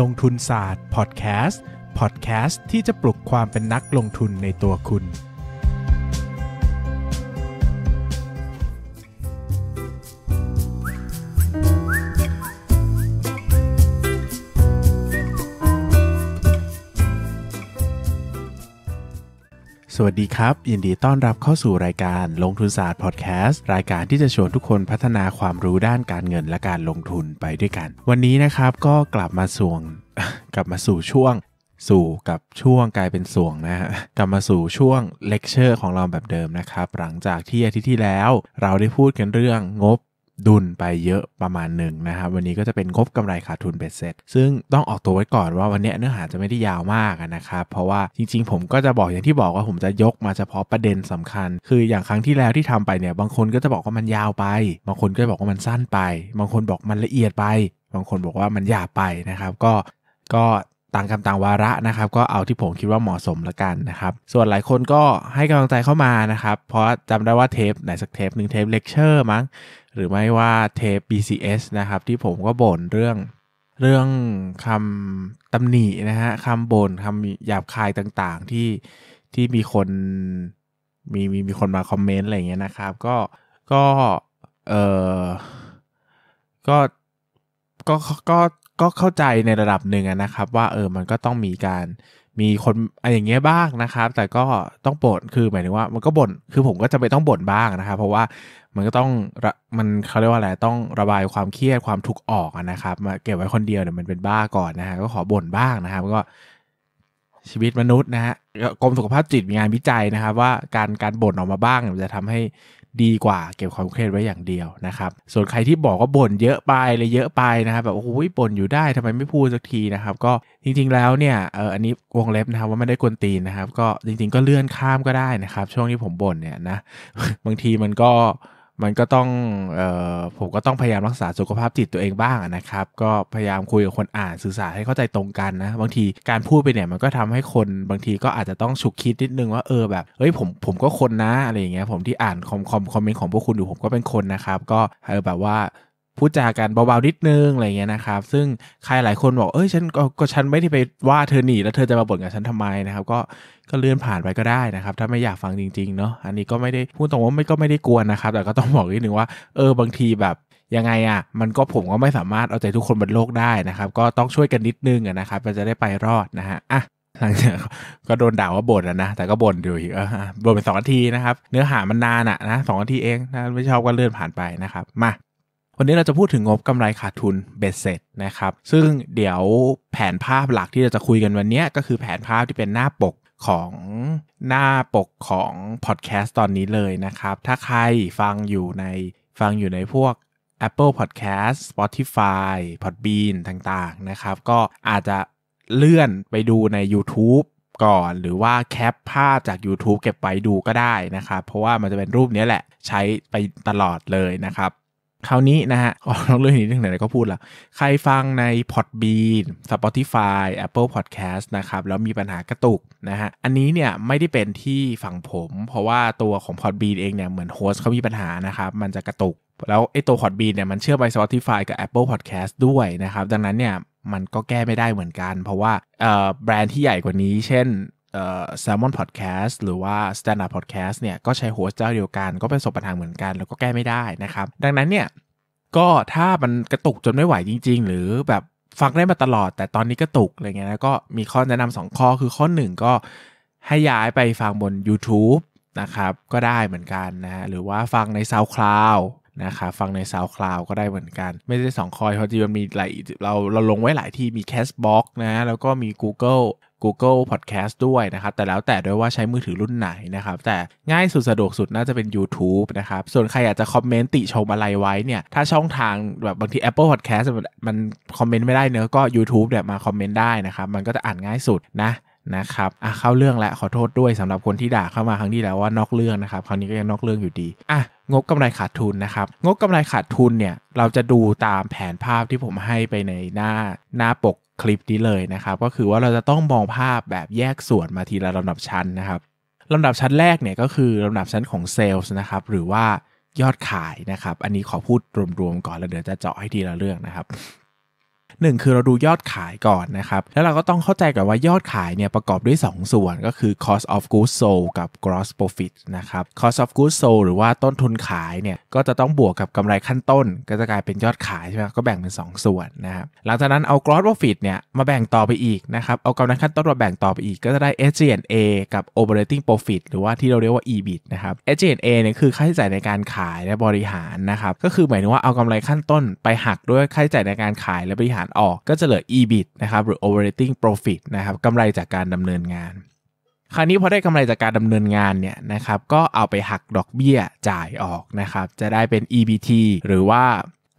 ลงทุนศาสตร์พอดแคสต์พอดแคสต์ที่จะปลุกความเป็นนักลงทุนในตัวคุณวัสดีครับยินดีต้อนรับเข้าสู่รายการลงทุนศาสตร์พอดแคสต์รายการที่จะชวนทุกคนพัฒนาความรู้ด้านการเงินและการลงทุนไปด้วยกัน วันนี้นะครับก็กลับมาส่วงกลับมาสู่ช่วง สู่กับช่วงกลายเป็นส่วงนะฮะกลับมาสู่ช่วงเลคเชอร์ของเราแบบเดิมนะครับหลังจากที่อาทิตย์ที่แล้วเราได้พูดกันเรื่องงบดุลไปเยอะประมาณหนึ่งนะครับวันนี้ก็จะเป็นงบกำไรขาดทุนเบ็ดเสร็จซึ่งต้องออกตัวไว้ก่อนว่าวันนี้เนื้อหาจะไม่ได้ยาวมากนะครับเพราะว่าจริงๆผมก็จะบอกอย่างที่บอกว่าผมจะยก มาเฉพาะประเด็นสำคัญ คืออย่างครั้งที่แล้วที่ทำไปเนี่ยบางคนก็จะบอกว่ามันยาวไป บางคนก็บอกว่ามันสั้นไป บางคนบอกมันละเอียดไป บางคนบอกว่ามันหยาบไปนะครับก็ก็ต่างกำต่างวาระนะครับก็เอาที่ผมคิดว่าเหมาะสมละกันนะครับส่วนหลายคนก็ให้กำลังใจเข้ามานะครับเพราะจำได้ว่าเทปไหนสักเทปหนึ่งเทปเลคเชอร์มั้งหรือไม่ว่าเทป BCS นะครับ ที่ผมก็บ่นเรื่องเรื่องคำตำหนินะฮะคำบน่นคำหยาบคายต่างๆ ที่ที่มีคนมีมีมีคนมาคอมเมนต์อะไรเงี้ยนะครับ ก็ก็เออก็ ก็ก็ก็เข้าใจในระดับหนึ่งนะครับ ว่าเออมันก็ต้องมีการมีคนอะไรอย่างเงี้ยบ้างนะครับ แต่ก็ต้องบ่นคือหมายถึงว่ามันก็บ่นคือผมก็จะไปต้องบ่นบ้างนะครับ เพราะว่ามันก็ต้องมันเขาเรียกว่าอะไรต้องระบายความเครียดความทุกข์ออกนะครับ มาเก็บไว้คนเดียวเนี่ยมันเป็นบ้าก่อนนะฮะก็ขอบ่นบ้างนะครับ ก็ ชีวิตมนุษย์นะฮะกรมสุขภาพจิตมีงานวิจัยนะครับ ว่าการการบ่นออกมาบ้างจะทำให้ดีกว่าเก็บความเครียดไว้อย่างเดียวนะครับ ส่วนใครที่บอกว่าบ่นเยอะไปเลยเยอะไปนะครับแบบโอ้ยบ่นอยู่ได้ทำไมไม่พูดสักทีนะครับ ก็จริงๆ แล้วเนี่ยเอออันนี้วงเล็บนะครับว่าไม่ได้กวนตีนนะครับ ก็จริงๆก็เลื่อนข้ามก็ได้นะครับ ช่วงที่ผมบ่นเนี่ยนะบางทีมันก็มันก็ต้องออผมก็ต้องพยายามรักษาสุขภาพจิตตัวเองบ้างนะครับ ก็พยายามคุยกับคนอ่านสื่อสารให้เข้าใจตรงกันนะ บางทีการพูดไปเนี่ยมันก็ทำให้คนบางทีก็อาจจะต้องฉุกคิดนิดนึงว่าเออแบบ เฮ้ยผมผมก็คนนะอะไรอย่างเงี้ย ผมที่อ่านคอมคอมคอมเมนต์ของพวกคุณอยู่ผมก็เป็นคนนะครับ ก็ เออแบบว่าพูดจากันเบาๆ นิดนึงอะไรเงี้ยนะครับ ซึ่งใครหลายคนบอก เอ้ย ฉันก็ฉันไม่ได้ไปว่าเธอหนีแล้วเธอจะมาบ่นกับฉันทำไมนะครับก็ก็เลื่อนผ่านไปก็ได้นะครับ ถ้าไม่อยากฟังจริงๆ เนาะอันนี้ก็ไม่ได้พูดตรงว่าไม่ก็ไม่ได้กวนนะครับ แต่ก็ต้องบอกนิดนึงว่า เออ บางทีแบบยังไงอะ่ะ มันก็ผมก็ไม่สามารถเอาใจทุกคนบนโลกได้นะครับ ก็ต้องช่วยกันนิดนึงนะครับมันจะได้ไปรอดนะฮะ อ่ะ หลังจากก็โดนด่าว่าบ่นนะ แต่ก็บ่นอยู่อีกบ่นไปสองนาทีนะครับ เนื้อหามันนานอ่ะนะสองนาทีเอง้าไม่ชอบก็เลื่อนผ่านไปนะครับมาวันนี้เราจะพูดถึงงบกำไรขาดทุนเบ็ดเสร็จนะครับ ซึ่งเดี๋ยวแผนภาพหลักที่เราจะคุยกันวันนี้ก็คือแผนภาพที่เป็นหน้าปกของหน้าปกของพอดแคสต์ตอนนี้เลยนะครับ ถ้าใครฟังอยู่ในฟังอยู่ในพวก Apple Podcast Spotify Podbean ต่างๆนะครับ ก็อาจจะเลื่อนไปดูใน YouTube ก่อนหรือว่าแคปภาพจาก YouTube เก็บไปดูก็ได้นะครับ เพราะว่ามันจะเป็นรูปนี้แหละใช้ไปตลอดเลยนะครับคราวนี้นะฮะอเรื่องนี้ทีงไหนก็พูดละใครฟังใน Podbean Spotify Apple Podcast นะครับ แล้วมีปัญหากระตุกนะฮะ อันนี้เนี่ยไม่ได้เป็นที่ฝั่งผม เพราะว่าตัวของ Podbean เองเนี่ยเหมือนโฮสเขามีปัญหานะครับ มันจะกระตุก แล้วไอ้ตัว Podbean เนี่ยมันเชื่อมไป Spotify กับ Apple Podcast ด้วยนะครับ ดังนั้นเนี่ยมันก็แก้ไม่ได้เหมือนกัน เพราะว่าแบรนด์ที่ใหญ่กว่านี้เช่นแซลมอนพอดแคสต์หรือว่า Standard Podcast เนี่ย ก็ใช้โฮสต์เจ้าเดียวกันก็ประสบปัญหาเหมือนกัน แล้วก็แก้ไม่ได้นะครับ ดังนั้นเนี่ย ก็ถ้ามันกระตุกจนไม่ไหวจริงๆ หรือแบบฟังได้มาตลอด แต่ตอนนี้กระตุกอะไรเงี้ยนะก็มีข้อแนะนำสองข้อ คือข้อหนึ่งก็ให้ย้ายไปฟังบน YouTube นะครับก็ได้เหมือนกันนะหรือว่าฟังใน SoundCloud นะครับฟังใน SoundCloud ก็ได้เหมือนกัน ไม่ใช่2คอยเพราะจริงมันมีหลายเราเราลงไว้หลายที่มี Castbox นะแล้วก็มี Google Google Podcast ด้วยนะครับ แต่แล้วแต่ด้วยว่าใช้มือถือรุ่นไหนนะครับ แต่ง่ายสุดสะดวกสุดน่าจะเป็น YouTube นะครับ ส่วนใครอยากจะคอมเมนต์ติชมอะไรไว้เนี่ย ถ้าช่องทางแบบบางที Apple Podcast มันคอมเมนต์ไม่ได้เนอะก็ YouTube เนี่ยมาคอมเมนต์ได้นะครับ มันก็จะอ่านง่ายสุดนะนะครับอ่ะเข้าเรื่องและขอโทษด้วยสำหรับคนที่ด่าเข้ามาครั้งที่แล้วว่านอกเรื่องนะครับ คราวนี้ก็ยังนอกเรื่องอยู่ดีอ่ะงบกำไรขาดทุนนะครับ งบกำไรขาดทุนเนี่ย เราจะดูตามแผนภาพที่ผมให้ไปในหน้าหน้าปกคลิปนี้เลยนะครับ ก็คือว่าเราจะต้องมองภาพแบบแยกส่วนมาทีละลำดับชั้นนะครับลำดับชั้นแรกเนี่ยก็คือลำดับชั้นของเซลล์นะครับหรือว่ายอดขายนะครับ อันนี้ขอพูดรวมๆก่อนแล้วเดี๋ยวจะเจาะให้ทีละเรื่องนะครับหนึ่งคือเราดูยอดขายก่อนนะครับ แล้วเราก็ต้องเข้าใจก่อนว่ายอดขายเนี่ยประกอบด้วย 2 ส่วนก็คือ cost of goods sold กับ gross profit นะครับ cost of goods sold หรือว่าต้นทุนขายเนี่ย ก็จะต้องบวกกับกำไรขั้นต้น ก็จะกลายเป็นยอดขายใช่ไหมก็แบ่งเป็น 2 ส่วนนะครับ หลังจากนั้นเอา gross profit เนี่ยมาแบ่งต่อไปอีกนะครับ เอากำไรขั้นต้นมาแบ่งต่อไปอีกก็จะได้ SG&A กับ operating profit หรือว่าที่เราเรียกว่า EBIT นะครับ SG&A เนี่ยคือค่าใช้จ่ายในการขายและบริหารนะครับ ก็คือหมายถึงว่าเอากำไรขั้นต้นไปหักด้วยค่าใช้จ่ายในการขายและบริหารารออกก็จะเหลือ EBIT นะครับหรือ operating profit นะครับกำไรจากการดำเนินงาน คราวนี้พอได้กำไรจากการดำเนินงานเนี่ยนะครับก็เอาไปหักดอกเบี้ยจ่ายออกนะครับจะได้เป็น EBT หรือว่า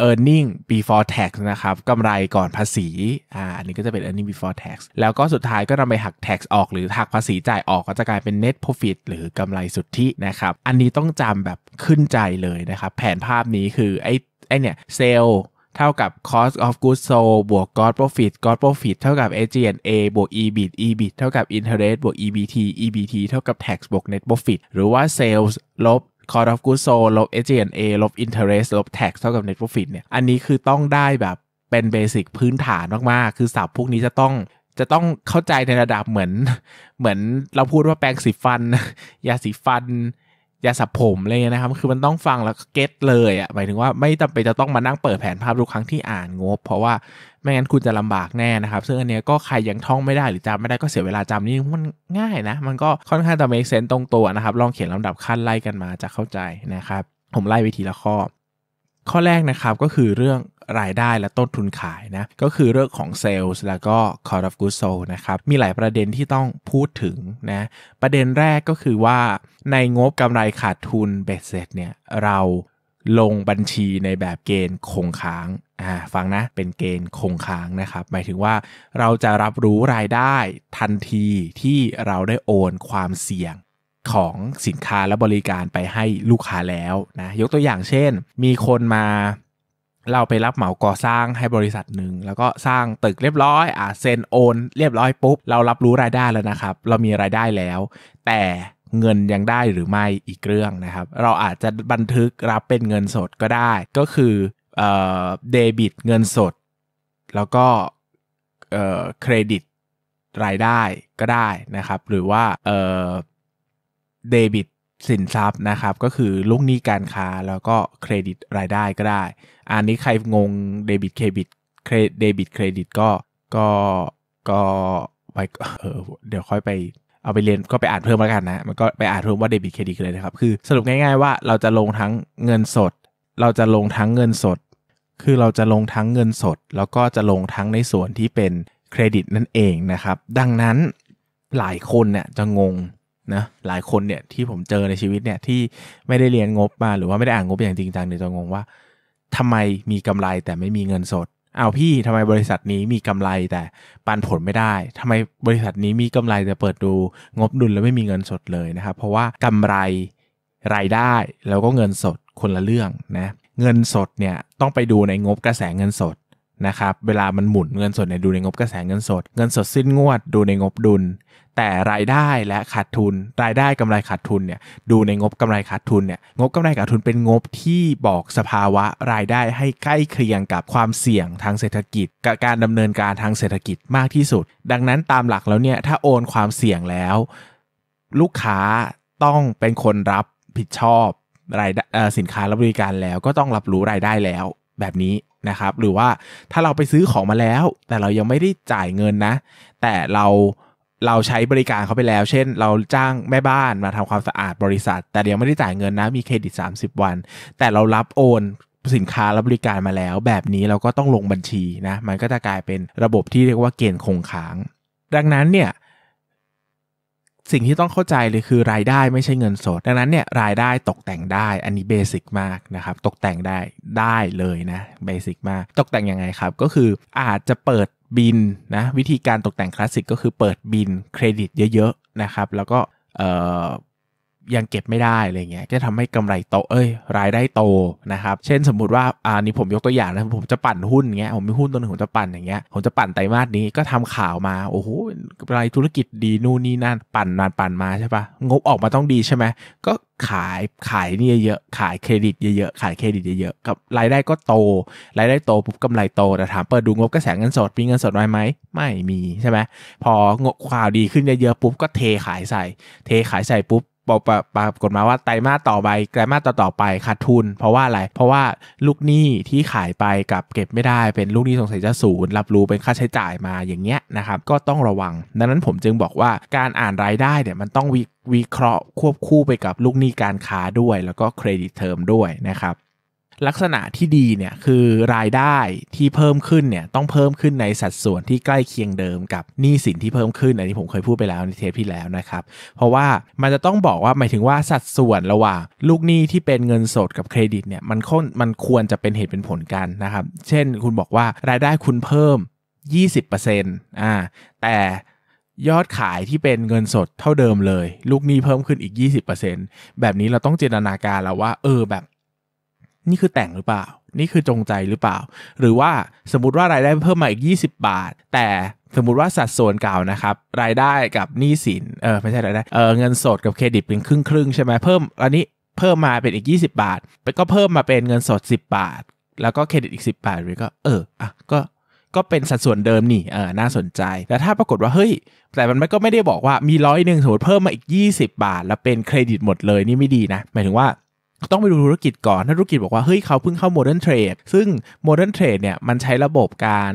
e a r n i n g before tax นะครับกำไรก่อนภาษีอ่าอันนี้ก็จะเป็น e a r n i n g before tax แล้วก็สุดท้ายก็นำไปหัก tax ออก หรือหักภาษีจ่ายออกก็จะกลายเป็น net profit หรือกำไรสุทธินะครับ อันนี้ต้องจำแบบขึ้นใจเลยนะครับแผนภาพนี้คือไอ้ไอ้เนี่ยเซลล์เท่ากับ cost of goods sold บวก gross profit gross profit เท่ากับ SG&A บวก EBIT EBIT เท่ากับ interest บวก EBT EBT เท่ากับ tax บวก net profit หรือว่า sales ลบ cost of goods sold ลบ SG&A ลบ interest ลบ tax เท่ากับ net profit เนี่ย อันนี้คือต้องได้แบบเป็นเบสิกพื้นฐานมากๆ คือศัพท์พวกนี้จะต้อง จะต้องเข้าใจในระดับเหมือน เหมือน เราพูดว่าแปรงสีฟัน ยาสีฟันยาสับผมอะไรเงี้ยนะครับ คือมันต้องฟังแล้วเก็ตเลยอะ่ะ หมายถึงว่าไม่จำเป็นจะต้องมานั่งเปิดแผนภาพทุกครั้งที่อ่านงบ เพราะว่า ไม่งั้นคุณจะลำบากแน่นะครับ ซึ่งอันเนี้ยก็ใครยังท่องไม่ได้หรือจำไม่ได้ก็เสียเวลาจำนี่มันง่ายนะ มันก็ค่อนข้างจะ make sense ตรงตัวนะครับ ลองเขียนลำดับขั้นไล่กันมาจะเข้าใจนะครับ ผมไล่ไปทีละข้อ ข้อแรกนะครับก็คือเรื่องรายได้และต้นทุนขายนะก็คือเรื่องของเซลล์แล้วก็ cost of goods sold นะครับ มีหลายประเด็นที่ต้องพูดถึงนะประเด็นแรกก็คือว่าในงบกำไรขาดทุนเบสเซ็ตเนี่ย เราลงบัญชีในแบบเกณฑ์คงค้างอ่าฟังนะ เป็นเกณฑ์คงค้างนะครับ หมายถึงว่าเราจะรับรู้รายได้ทันทีที่เราได้โอนความเสี่ยงของสินค้าและบริการไปให้ลูกค้าแล้วนะยกตัวอย่างเช่น มีคนมาเราไปรับเหมาก่อสร้างให้บริษัทหนึ่งแล้วก็สร้างตึกเรียบร้อย อ่าเซ็นโอนเรียบร้อยปุ๊บ เรารับรู้รายได้แล้วนะครับ เรามีรายได้แล้ว แต่เงินยังได้หรือไม่อีกเรื่องนะครับ เราอาจจะบันทึกรับเป็นเงินสดก็ได้ ก็คือเอ่อเดบิตเงินสด แล้วก็เอ่อเครดิตรายได้ก็ได้นะครับ หรือว่าเอ่อเดบิตสินทรัพย์นะครับ ก็คือลูกหนี้การค้าแล้วก็เครดิตรายได้ก็ได้อันนี้ใครงงเดบิตเครดิตเดบิตเครดิตก็ก็ก็ไปเออเดี๋ยวค่อยไป เอาไปเรียนก็ไปอ่านเพิ่มแล้วกันนะมันก็ไปอ่านเพิ่มว่าเดบิตเครดิตเลยนะครับคือสรุปง่ายๆว่าเราจะลงทั้งเงินสด เราจะลงทั้งเงินสด คือเราจะลงทั้งเงินสด แล้วก็จะลงทั้งในส่วนที่เป็นเครดิตนั่นเองนะครับ ดังนั้นหลายคนเนี่ยจะงงนะหลายคนเนี่ยที่ผมเจอในชีวิตเนี่ยที่ไม่ได้เรียนงบมาหรือว่าไม่ได้อ่านงบอย่างจริงจังเนี่ยจะงงว่าทำไมมีกำไรแต่ไม่มีเงินสด เอาพี่ทำไมบริษัทนี้มีกำไรแต่ปันผลไม่ได้ทำไมบริษัทนี้มีกำไรแต่เปิดดูงบดุลแล้วไม่มีเงินสดเลยนะครับ เพราะว่ากำไรรายได้แล้วก็เงินสดคนละเรื่องนะ เงินสดเนี่ยต้องไปดูในงบกระแสเงินสดนะครับ เวลามันหมุนเงินสดเนี่ยดูในงบกระแสเงินสด เงินสดสิ้นงวดดูในงบดุล แต่รายได้และขาดทุน รายได้กำไรขาดทุนเนี่ยดูในงบกำไรขาดทุนเนี่ย งบกำไรขาดทุนเป็นงบที่บอกสภาวะรายได้ให้ใกล้เคียงกับความเสี่ยงทางเศรษฐกิจกับการดำเนินการทางเศรษฐกิจมากที่สุด ดังนั้นตามหลักแล้วเนี่ยถ้าโอนความเสี่ยงแล้ว ลูกค้าต้องเป็นคนรับผิดชอบ รายสินค้าและบริการแล้ว ก็ต้องรับรู้รายได้แล้วแบบนี้นะครับหรือว่าถ้าเราไปซื้อของมาแล้ว แต่เรายังไม่ได้จ่ายเงินนะ แต่เราเราใช้บริการเขาไปแล้ว เช่น เราจ้างแม่บ้านมาทำความสะอาดบริษัท แต่ยังไม่ได้จ่ายเงินนะมีเครดิต30 วัน แต่เรารับโอนสินค้าและบริการมาแล้วแบบนี้เราก็ต้องลงบัญชีนะมันก็จะกลายเป็นระบบที่เรียกว่าเกณฑ์คงค้างดังนั้นเนี่ยสิ่งที่ต้องเข้าใจเลยคือรายได้ไม่ใช่เงินสด ดังนั้นเนี่ย รายได้ตกแต่งได้ อันนี้เบสิกมากนะครับ ตกแต่งได้ได้เลยนะเบสิกมากตกแต่งยังไงครับก็คืออาจจะเปิดบินนะ วิธีการตกแต่งคลาสสิกก็คือเปิดบินเครดิต เยอะๆนะครับ แล้วก็ยังเก็บไม่ได้อะไรเงี้ยจะทำให้กำไรโตเอ้ยรายได้โต นะครับ เช่นสมมุติว่าอ่านี้ผมยกตัวอย่างนะผมจะปั่นหุ้นเงี้ยผมมีหุ้นตัวนึงผมจะปั่นอย่างเงี้ยผมจะปั่นไตรมาสนี้ก็ทำข่าวมาโอ้โหรายธุรกิจดีนู่นนี่นั่นปั่นนานปั่นมาใช่ปะงบออกมาต้องดีใช่ไหมก็ขายขายนี่เยอะ ขายเครดิตเยอะๆขายเครดิตเยอะๆกับรายได้ก็โต รายได้โตปุ๊บกำไรโตแต่ถามเปิดดูงบกระแสเงินสดมีเงินสดไว้ไหมไม่มีใช่ไหมพองบข่าวดีขึ้นเยอะๆปุ๊บก็เทขายใส่เทขายใส่ปุ๊บบอกปรากฏมาว่าไตรมาสต่อไปไตรมาสต่อต่อไปขาดทุน เพราะว่าอะไร เพราะว่าลูกหนี้ที่ขายไปกับเก็บไม่ได้เป็นลูกหนี้สงสัยจะศูนย์รับรู้เป็นค่าใช้จ่ายมาอย่างเงี้ยนะครับ ก็ต้องระวังดังนั้นผมจึงบอกว่าการอ่านรายได้เนี่ยมันต้องวิวเคราะห์ควบคู่ไปกับลูกหนี้การค้าด้วย แล้วก็เครดิตเทอมด้วยนะครับลักษณะที่ดีเนี่ยคือรายได้ที่เพิ่มขึ้นเนี่ยต้องเพิ่มขึ้นในสัดส่วนที่ใกล้เคียงเดิมกับหนี้สินที่เพิ่มขึ้นอันนี้ผมเคยพูดไปแล้วในเทปที่แล้วนะครับ เพราะว่ามันจะต้องบอกว่าหมายถึงว่าสัดส่วนระหว่างลูกหนี้ที่เป็นเงินสดกับเครดิตเนี่ยมันค้นมันควรจะเป็นเหตุเป็นผลกัน นะครับเช่นคุณบอกว่ารายได้คุณเพิ่ม 20%อ่าแต่ยอดขายที่เป็นเงินสดเท่าเดิมเลย ลูกหนี้เพิ่มขึ้นอีก 20%แบบนี้เราต้องจินตนาการแล้วว่า เออแบบนี่คือแต่งหรือเปล่า นี่คือจงใจหรือเปล่า หรือว่าสมมติว่ารายได้เพิ่มมาอีก 20 บาท แต่สมมติว่าสัดส่วนเก่านะครับรายได้กับหนี้สินเออไม่ใช่รายได้เออเงินสดกับเครดิตเป็นครึ่งครึ่งใช่ไหมเพิ่มอันนี้เพิ่มมาเป็นอีก 20 บาทก็เพิ่มมาเป็นเงินสด 10 บาท แล้วก็เครดิตอีก 10 บาท หรือก็เอออ่ะก็ ก็เป็นสัดส่วนเดิมนี่เออน่าสนใจแต่ถ้าปรากฏว่าเฮ้ยแต่มันก็ไม่ได้บอกว่ามีร้อยหนึ่งสมมติเพิ่มมาอีก 20 บาท แล้วเป็นเครดิตหมดเลย นี่ไม่ดีนะ หมายถึงว่าต้องไปดูธุรกิจก่อน ถ้าธุรกิจบอกว่า เฮ้ยเขาเพิ่งเข้าโมเดิร์นเทรดซึ่งโมเดิร์นเทรดเนี่ย มันใช้ระบบการ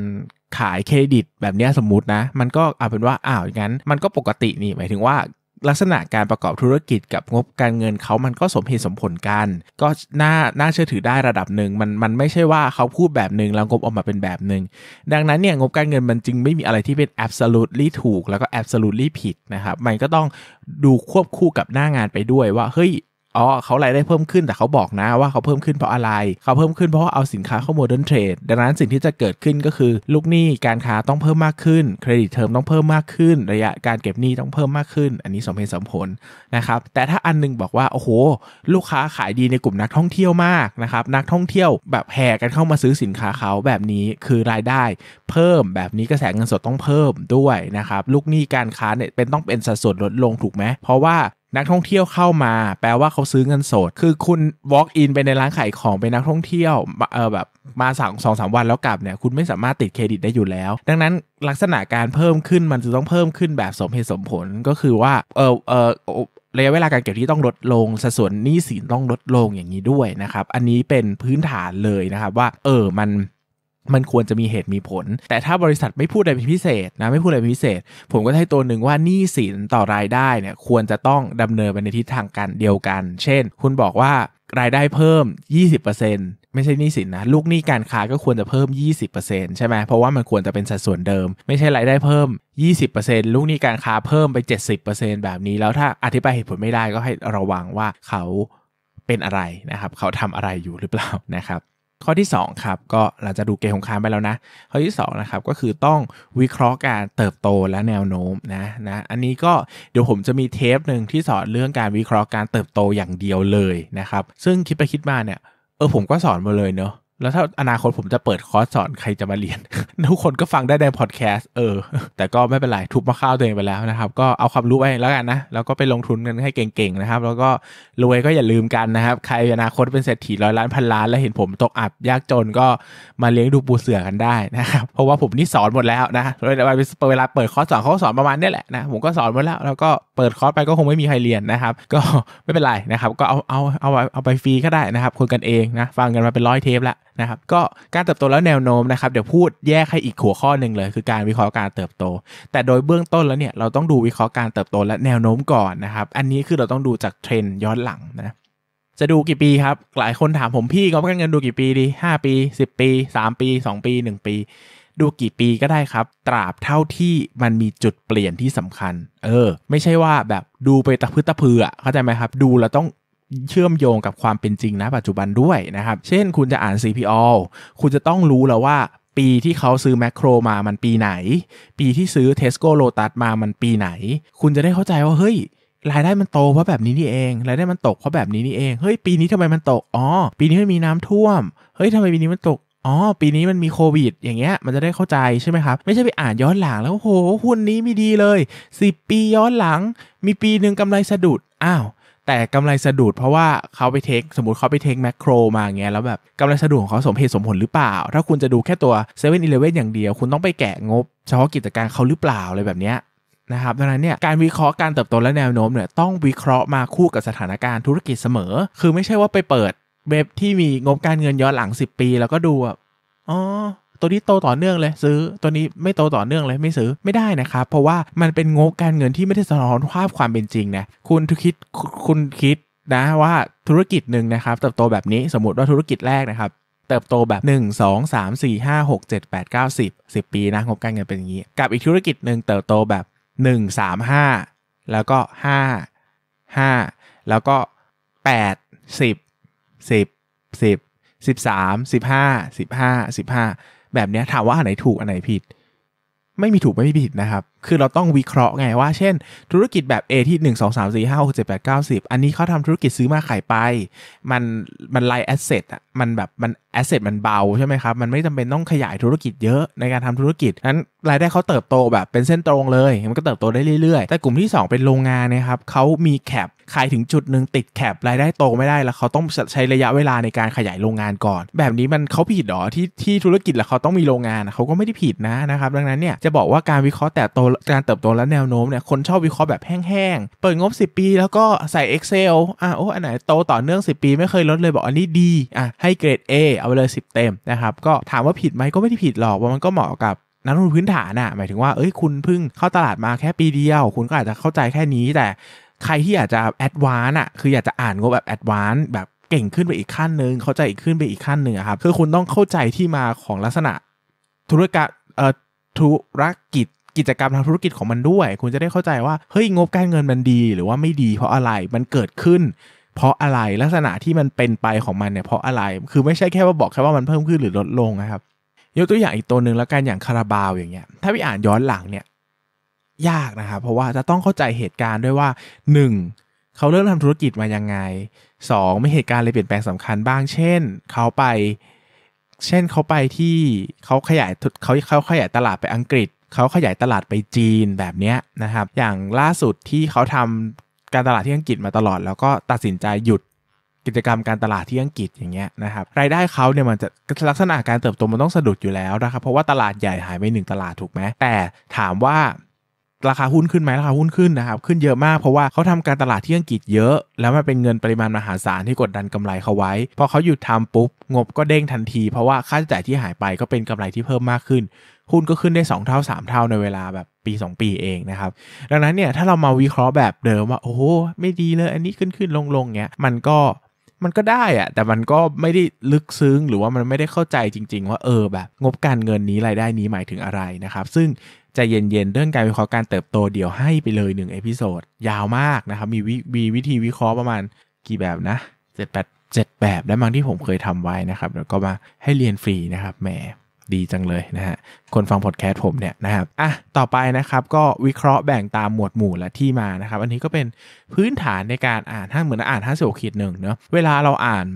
ขายเครดิตแบบนี้สมมตินะ มันก็เอาเป็นว่าอ้าวงั้น มันก็ปกตินี่หมายถึงว่า ลักษณะการประกอบธุรกิจกับงบการเงินเขามันก็สมเหตุสมผลกัน ก็น่าน่าเชื่อถือได้ระดับหนึ่งมันมันไม่ใช่ว่าเขาพูดแบบหนึ่งแล้วงบออกมาเป็นแบบหนึ่งดังนั้นเนี่ยงบการเงินมันจึงไม่มีอะไรที่เป็น absolutely ถูกแล้วก็ absolutely ผิดนะครับมันก็ต้องดูควบคู่กับหน้างานไปด้วยว่าเฮ้ยอ๋อเขารายได้เพิ่มขึ้นแต่เขาบอกนะว่าเขาเพิ่มขึ้นเพราะอะไรเขาเพิ่มขึ้นเพราะว่าเอาสินค้าเข้าโมเดิร์นเทรดดังนั้นสิ่งที่จะเกิดขึ้นก็คือลูกหนี้การค้าต้องเพิ่มมากขึ้นเครดิตเทอมต้องเพิ่มมากขึ้นระยะการเก็บหนี้ต้องเพิ่มมากขึ้น อันนี้สมเหตุสมผลนะครับแต่ถ้าอันนึงบอกว่าโอ้โหลูกค้าขายดีในกลุ่มนักท่องเที่ยวมากนะครับนักท่องเที่ยวแบบแห่กันเข้ามาซื้อสินค้าเขาแบบนี้คือรายได้ เพิ่มแบบนี้กระแสเงินสดต้องเพิ่มด้วยนะครับลูกหนี้การค้าเนี่ยเป็นต้องเป็นสัดส่วนลดลงถูกไหมเพราะว่านักท่องเที่ยวเข้ามาแปลว่าเขาซื้อเงินสดคือคุณ walk in ไปในร้านขายของเป็นนักท่องเที่ยวเออแบบมาสั่งสองสามวันแล้วกลับเนี่ยคุณไม่สามารถติดเครดิตได้อยู่แล้ว ดังนั้นลักษณะการเพิ่มขึ้นมันจะต้องเพิ่มขึ้นแบบสมเหตุสมผลก็คือว่าเออเออระยะเวลาการเก็บที่ต้องลดลงสัดส่วนหนี้สินต้องลดลงอย่างนี้ด้วยนะครับอันนี้เป็นพื้นฐานเลยนะครับ ว่า เออมันมันควรจะมีเหตุมีผล แต่ถ้าบริษัทไม่พูดอะไรเป็นพิเศษนะ ไม่พูดอะไรเป็นพิเศษ ผมก็ให้ตัวหนึ่งว่าหนี้สินต่อรายได้เนี่ยควรจะต้องดำเนินไปในทิศทางกันเดียวกัน เช่นคุณบอกว่ารายได้เพิ่ม 20%ไม่ใช่นี่สินนะ ลูกหนี้การค้าก็ควรจะเพิ่ม 20%ใช่ไหมเพราะว่ามันควรจะเป็นสัดส่วนเดิมไม่ใช่รายได้เพิ่ม 20%ลูกหนี้การค้าเพิ่มไป 70%แบบนี้แล้ว ถ้าอธิบายเหตุผลไม่ได้ก็ให้ระวังว่าเขาเป็นอะไรนะครับ เขาทำอะไรอยู่หรือเปล่านะครับข้อที่ 2ครับก็หลังจากดูเก์ของค้าไปแล้วนะ ข้อที่2นะครับก็คือต้องวิเคราะห์การเติบโตและแนวโน้มนะนะอันนี้ก็เดี๋ยวผมจะมีเทปหนึ่งที่สอนเรื่องการวิเคราะห์การเติบโตอย่างเดียวเลยนะครับ ซึ่งคิดไปคิดมาเนี่ยเออผมก็สอนมาเลยเนาะแล้วถ้าอนาคตผมจะเปิดคอร์สสอนใครจะมาเรียน ทุกคนก็ฟังได้ในพอดแคสต์เออแต่ก็ไม่เป็นไรทุบมาข้าวตัวเองไปแล้วนะครับ ก็เอาความรู้ไปแล้วกันนะ แล้วก็ไปลงทุนกันให้เก่งๆนะครับ แล้วก็รวยก็อย่าลืมกันนะครับใครอนาคตเป็นเศรษฐีร้อยล้านพันล้าน แล้วเห็นผมตกอับยากจนก็มาเลี้ยงดูปูเสือกันได้นะครับเพราะว่าผมนี่สอนหมดแล้วนะเวลาเปิดคอร์สสอนเขาสอนประมาณนี้แหละนะผมก็สอนหมดแล้วแล้วก็เปิดคอร์สไปก็คงไม่มีใครเรียนนะครับก็ไม่เป็นไรนะครับก็เอาเอาเอาเอาไปฟรีก็ได้นะครับคุยกันเองนะฟังกันมาเป็นร้อยเทปลวนะครับก็การเติบโตแล้วแนวโน้มนะครับเดี๋ยวพูดแยกให้อีกหัวข้อหนึ่งเลยคือการวิเคราะห์การเติบโต แต่โดยเบื้องต้นแล้วเนี่ยเราต้องดูวิเคราะห์การเติบโตและแนวโน้มก่อนนะครับ อันนี้คือเราต้องดูจากเทรนย้อนหลังนะจะดูกี่ปีครับ หลายคนถามผมพี่ก็กันเงินดูกี่ปีดี5ปี 10 ปี 3 ปี 2 ปี 1 ปี ดูกี่ปีก็ได้ครับตราบเท่าที่มันมีจุดเปลี่ยนที่สำคัญ เออ ไม่ใช่ว่าแบบดูไปตะพื้นตะเพือเข้าใจไหมครับ ดูแล้วต้องเชื่อมโยงกับความเป็นจริงนะปัจจุบันด้วยนะครับ เช่นคุณจะอ่าน CPO คุณจะต้องรู้แล้วว่า ปีที่เขาซื้อแมคโครมามันปีไหน ปีที่ซื้อ Tesco Lotus มามันปีไหน คุณจะได้เข้าใจว่า เฮ้ย รายได้มันโตเพราะแบบนี้นี่เองรายได้มันตกเพราะแบบนี้นี่เองเฮ้ย ปีนี้ทำไมมันตกอ๋อปีนี้มันมีน้ำท่วมเฮ้ยทำไมปีนี้มันตกอ๋อปีนี้มันมีโควิด อย่างเงี้ยมันจะได้เข้าใจใช่ไหมครับไม่ใช่ไปอ่านย้อนหลังแล้วโหหุ้นนี้ไม่ดีเลย10ปีย้อนหลัง มีปีหนึ่งกำไรสะดุดอ้าวแต่กำไรสะดุดเพราะว่าเขาไปเทค สมมติเขาไปเทคแมคโครมาเงี้ยแล้ว แบบกำไรสะดุดของเขาสมเหตุสมผลหรือเปล่า ถ้าคุณจะดูแค่ตัวเซเว่นอเเลวนอย่างเดียว คุณต้องไปแกะงบเฉพาะกิจการเขาหรือเปล่าอะไรแบบเนี้ยนะครับดังนั้นเนี่ยการวิเคราะห์การเติบโตและแนวโน้มเนี่ย ต้องวิเคราะห์มาคู่กับสถานการณ์ธุรกิจเสมอ คือไม่ใช่ว่าไปเปิดเว็บที่มีงบการเงินย้อนหลัง10ปีแล้วก็ดูอ๋อตัวนี้โตต่อเนื่องเลยซื้อ ตัวนี้ไม่โตต่อเนื่องเลยไม่ซื้อไม่ได้นะครับเพราะว่ามันเป็นงบการเงินที่ไม่ได้สะท้อนภาพความเป็นจริงนะคุณทุคิดคุณคิดนะว่าธุรกิจหนึ่งนะครับ เติบโตแบบนี้สมมติว่าธุรกิจแรกนะครับ เติบโตแบบ 1 2 3 4 5 6 7 8 9 10 10 ปีนะงบการเงินเป็นอย่างนี้กับอีกธุรกิจหนึ่งเติบโตแบบ1 3 5แล้วก็ 5 5 แล้วก็8 10 10 10 13 15 15 15แบบนี้ถามว่าอันไหนถูกอันไหนผิด ไม่มีถูก ไม่มีผิดนะครับคือเราต้องวิเคราะห์ไง ว่าเช่น ธุรกิจแบบ A ที่1 2 3 4 5 6 7 8 9 10อันนี้เขาทำธุรกิจซื้อมาขายไปมันมันไลแอสเซทอ่ะมันแบบมันแอสเซทมันเบาใช่ไหมครับ มันไม่จำเป็นต้องขยายธุรกิจเยอะในการทำธุรกิจนั้นรายได้เขาเติบโตแบบเป็นเส้นตรงเลยมันก็เติบโตได้เรื่อยๆ แต่กลุ่มที่ 2 เป็นโรงงานนะครับเขามีแคปขายถึงจุดหนึ่งติดแคปรายได้โตไม่ได้แล้วเขาต้องใช้ระยะเวลาในการขยายโรงงานก่อน แบบนี้มันเขาผิดหรอที่ที่ธุรกิจแล้วเขาต้องมีโรงงานเขาก็ไม่ได้ผิดนะนะครับดังนั้นเนี่ยจะบอกว่าการวิเคราะห์แต่โการเติบโตและแนวโน้มเนี่ยคนชอบวิเคราะห์แบบแห้งๆ เปิดงบ 10 ปีแล้วก็ใส่ Excel อ่ะโอ้ อันไหนโตต่อเนื่อง 10 ปีไม่เคยลดเลยบอกอันนี้ดี อ่ะให้เกรด A เอาไปเลย10 เต็มนะครับ ก็ถามว่าผิดไหมก็ไม่ได้ผิดหรอก ว่ามันก็เหมาะกับนักลงทุนพื้นฐานอะหมายถึงว่าเอ้ยคุณเพิ่งเข้าตลาดมาแค่ปีเดียว คุณก็อาจจะเข้าใจแค่นี้ แต่ใครที่อยากจะแอดวานอะคืออยากจะอ่านงบแบบแอดวานแบบเก่งขึ้นไปอีกขั้นหนึ่งเข้าใจอีกขึ้นไปอีกขั้นหนึ่งครับคือคุณต้องเข้าใจที่มาของลักษณะธุรกะเอ่อธุรกิจกิจกรรมทางธุรกิจของมันด้วย คุณจะได้เข้าใจว่าเฮ้ยงบการเงินมันดีหรือว่าไม่ดี เพราะอะไรมันเกิดขึ้น เพราะอะไรลักษณะที่มันเป็นไปของมันเนี่ยเพราะอะไร คือไม่ใช่แค่ว่าบอกแค่ว่ามันเพิ่มขึ้นหรือลดลงนะครับยกตัวอย่างอีกตัวหนึ่งแล้วกันอย่างคาราบาวอย่างเงี้ยถ้าไปอ่านย้อนหลังเนี่ยยากนะครับเพราะว่าจะต้องเข้าใจเหตุการณ์ด้วยว่า 1. เขาเริ่มทำธุรกิจมายังไง 2. มีเหตุการณ์อะไรเปลี่ยนแปลงสำคัญบ้าง เช่น เขาไป เช่นเขาไปที่เขาขยายเขาเขาขยายตลาดไปอังกฤษเขาขยายตลาดไปจีนแบบนี้นะครับ อย่างล่าสุดที่เขาทำการตลาดที่อังกฤษมาตลอด แล้วก็ตัดสินใจหยุดกิจกรรมการตลาดที่อังกฤษอย่างเงี้ยนะครับ รายได้เขาเนี่ยมันจะลักษณะการเติบโตมันต้องสะดุดอยู่แล้วนะครับ เพราะว่าตลาดใหญ่หายไปหนึ่งตลาดถูกไหมแต่ถามว่าราคาหุ้นขึ้นไหมราคาหุ้นขึ้นนะครับขึ้นเยอะมากเพราะว่าเขาทำการตลาดที่อังกฤษเยอะ แล้วมันเป็นเงินปริมาณมหาศาลที่กดดันกำไรเขาไว้พอเขาหยุดทำปุ๊บงบก็เด้งทันที เพราะว่าค่าใช้จ่ายที่หายไปก็เป็นกำไรที่เพิ่มมากขึ้นหุ้นก็ขึ้นได้ 2 เท่า 3 เท่าในเวลาแบบปี 2 ปีเองนะครับ ดังนั้นเนี่ยถ้าเรามาวิเคราะห์แบบเดิมว่าโอ้โหไม่ดีเลยอันนี้ขึ้นขึ้นลงลงเงี้ยมันก็มันก็ได้อะแต่มันก็ไม่ได้ลึกซึ้งหรือว่ามันไม่ได้เข้าใจจริงๆว่าเออแบบงบการเงินนี้รายได้นี้หมายถึงอะไรนะครับ ซึ่งจะเย็นๆ เรื่องการวิเคราะห์การเติบโตเดี๋ยวให้ไปเลยหนึ่งเอพิโซด ยาวมากนะครับมีวิวีวิธีวิเคราะห์ประมาณกี่แบบนะ7 8 7แบบได้มั้งที่ผมเคยทำไว้นะครับแล้วก็มาให้เรียนฟรีนะครับแหมดีจังเลยนะฮะคนฟังพอดแคสต์ผมเนี่ยนะครับอ่ะต่อไปนะครับ ก็วิเคราะห์แบ่งตามหมวดหมู่และที่มานะครับ อันนี้ก็เป็นพื้นฐานในการอ่านถ้าเหมือนอ่านห้าสิบขีดหนึ่งเนาะเวลาเราอ่าน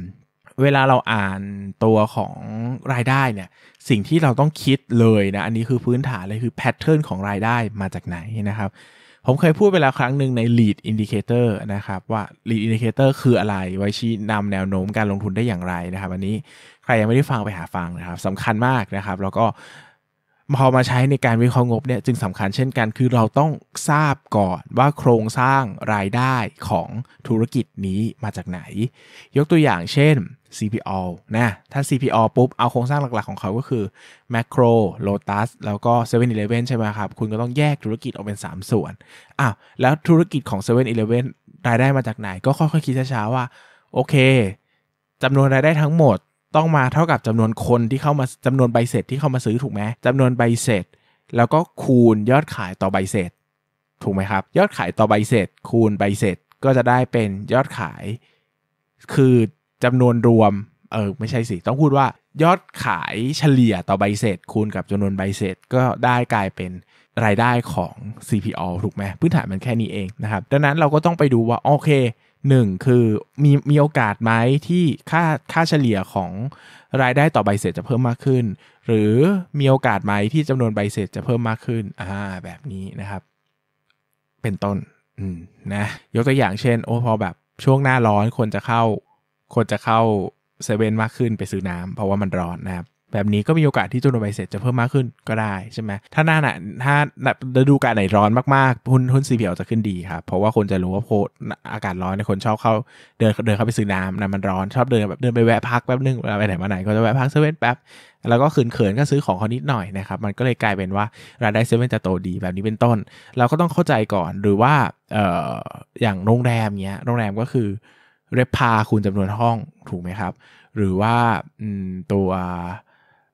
เวลาเราอ่านตัวของรายได้เนี่ย สิ่งที่เราต้องคิดเลยนะอันนี้คือพื้นฐานเลยคือแพทเทิร์นของรายได้มาจากไหนนะครับผมเคยพูดไปแล้วครั้งหนึ่งใน lead indicator นะครับว่า lead indicator คืออะไร ไว้ชี้นำแนวโน้มการลงทุนได้อย่างไรนะครับ อันนี้ใครยังไม่ได้ฟังไปหาฟังนะครับสำคัญมากนะครับ แล้วก็พอมาใช้ในการวิเคราะห์งบเนี่ยจึงสำคัญเช่นกัน คือเราต้องทราบก่อนว่าโครงสร้างรายได้ของธุรกิจนี้มาจากไหน ยกตัวอย่างเช่น CPO นะถ้า CPO ปุ๊บเอาโครงสร้างหลักๆของเขาก็คือ Macro Lotus แล้วก็7 e เ e ่ e อใช่ไหมครับ คุณก็ต้องแยกธุรกิจออกเป็น 3 ส่วนอ้าวแล้วธุรกิจของ7 e เ e ่ e รายได้มาจากไหนก็ค่อยๆคิดช้าๆว่า โอเคจำนวนรายได้ทั้งหมดต้องมาเท่ากับจำนวนคนที่เข้ามาจำนวนใบเสร็จที่เข้ามาซื้อถูกไหมจำนวนใบเสร็จ แล้วก็คูณยอดขายต่อใบเสร็จ ถูกไหมครับ ยอดขายต่อใบเสร็จ คูณใบเสร็จ ก็จะได้เป็นยอดขาย คือจำนวนรวมเออไม่ใช่สิต้องพูดว่า ยอดขายเฉลี่ยต่อใบเสร็จคูณกับจำนวนใบเสร็จ ก็ได้กลายเป็นรายได้ของ CPO ถูกไหมพื้นฐานมันแค่นี้เองนะครับดังนั้นเราก็ต้องไปดูว่าโอเค1คือมีมีโอกาสไหมที่ค่าค่าเฉลี่ยของรายได้ต่อใบเสร็จจะเพิ่มมากขึ้น หรือมีโอกาสไหมที่จำนวนใบเสร็จจะเพิ่มมากขึ้น อ่า แบบนี้นะครับ เป็นต้น อืมนะยกตัวอย่างเช่น โอ้พอแบบช่วงหน้าร้อนคนจะเข้าคนจะเข้าเซเว่นมากขึ้นไปซื้อน้ำ เพราะว่ามันร้อนนะครับแบบนี้ก็มีโอกาสที่ตัวโนใบเสร็จจะเพิ่มมากขึ้นก็ได้ใช่ไหมถ้าหน้าหนาถ้าฤดูกาลไหนร้อนมาก ๆ หุ้นหุ้นซีพีเอจะขึ้นดีครับ เพราะว่าคนจะรู้ว่าโพอากาศร้อนในคนชอบเข้าเดินเดินเข้าไปซื้อน้ำน้ำมันร้อน ชอบเดินแบบเดินไปแวะพักแป๊บนึงเวลาไปไหนมาไหนก็จะแวะพักเซเว่นแป๊บ แล้วก็ขืนเขินก็ซื้อของเขานิดหน่อยนะครับ มันก็เลยกลายเป็นว่ารายได้เซเว่นจะโตดีแบบนี้เป็นต้น เราก็ต้องเข้าใจก่อนหรือว่าเอ่ออย่างโรงแรมเนี้ยโรงแรมก็คือเรพาคูณจำนวนห้องถูกไหมครับ หรือว่าตัว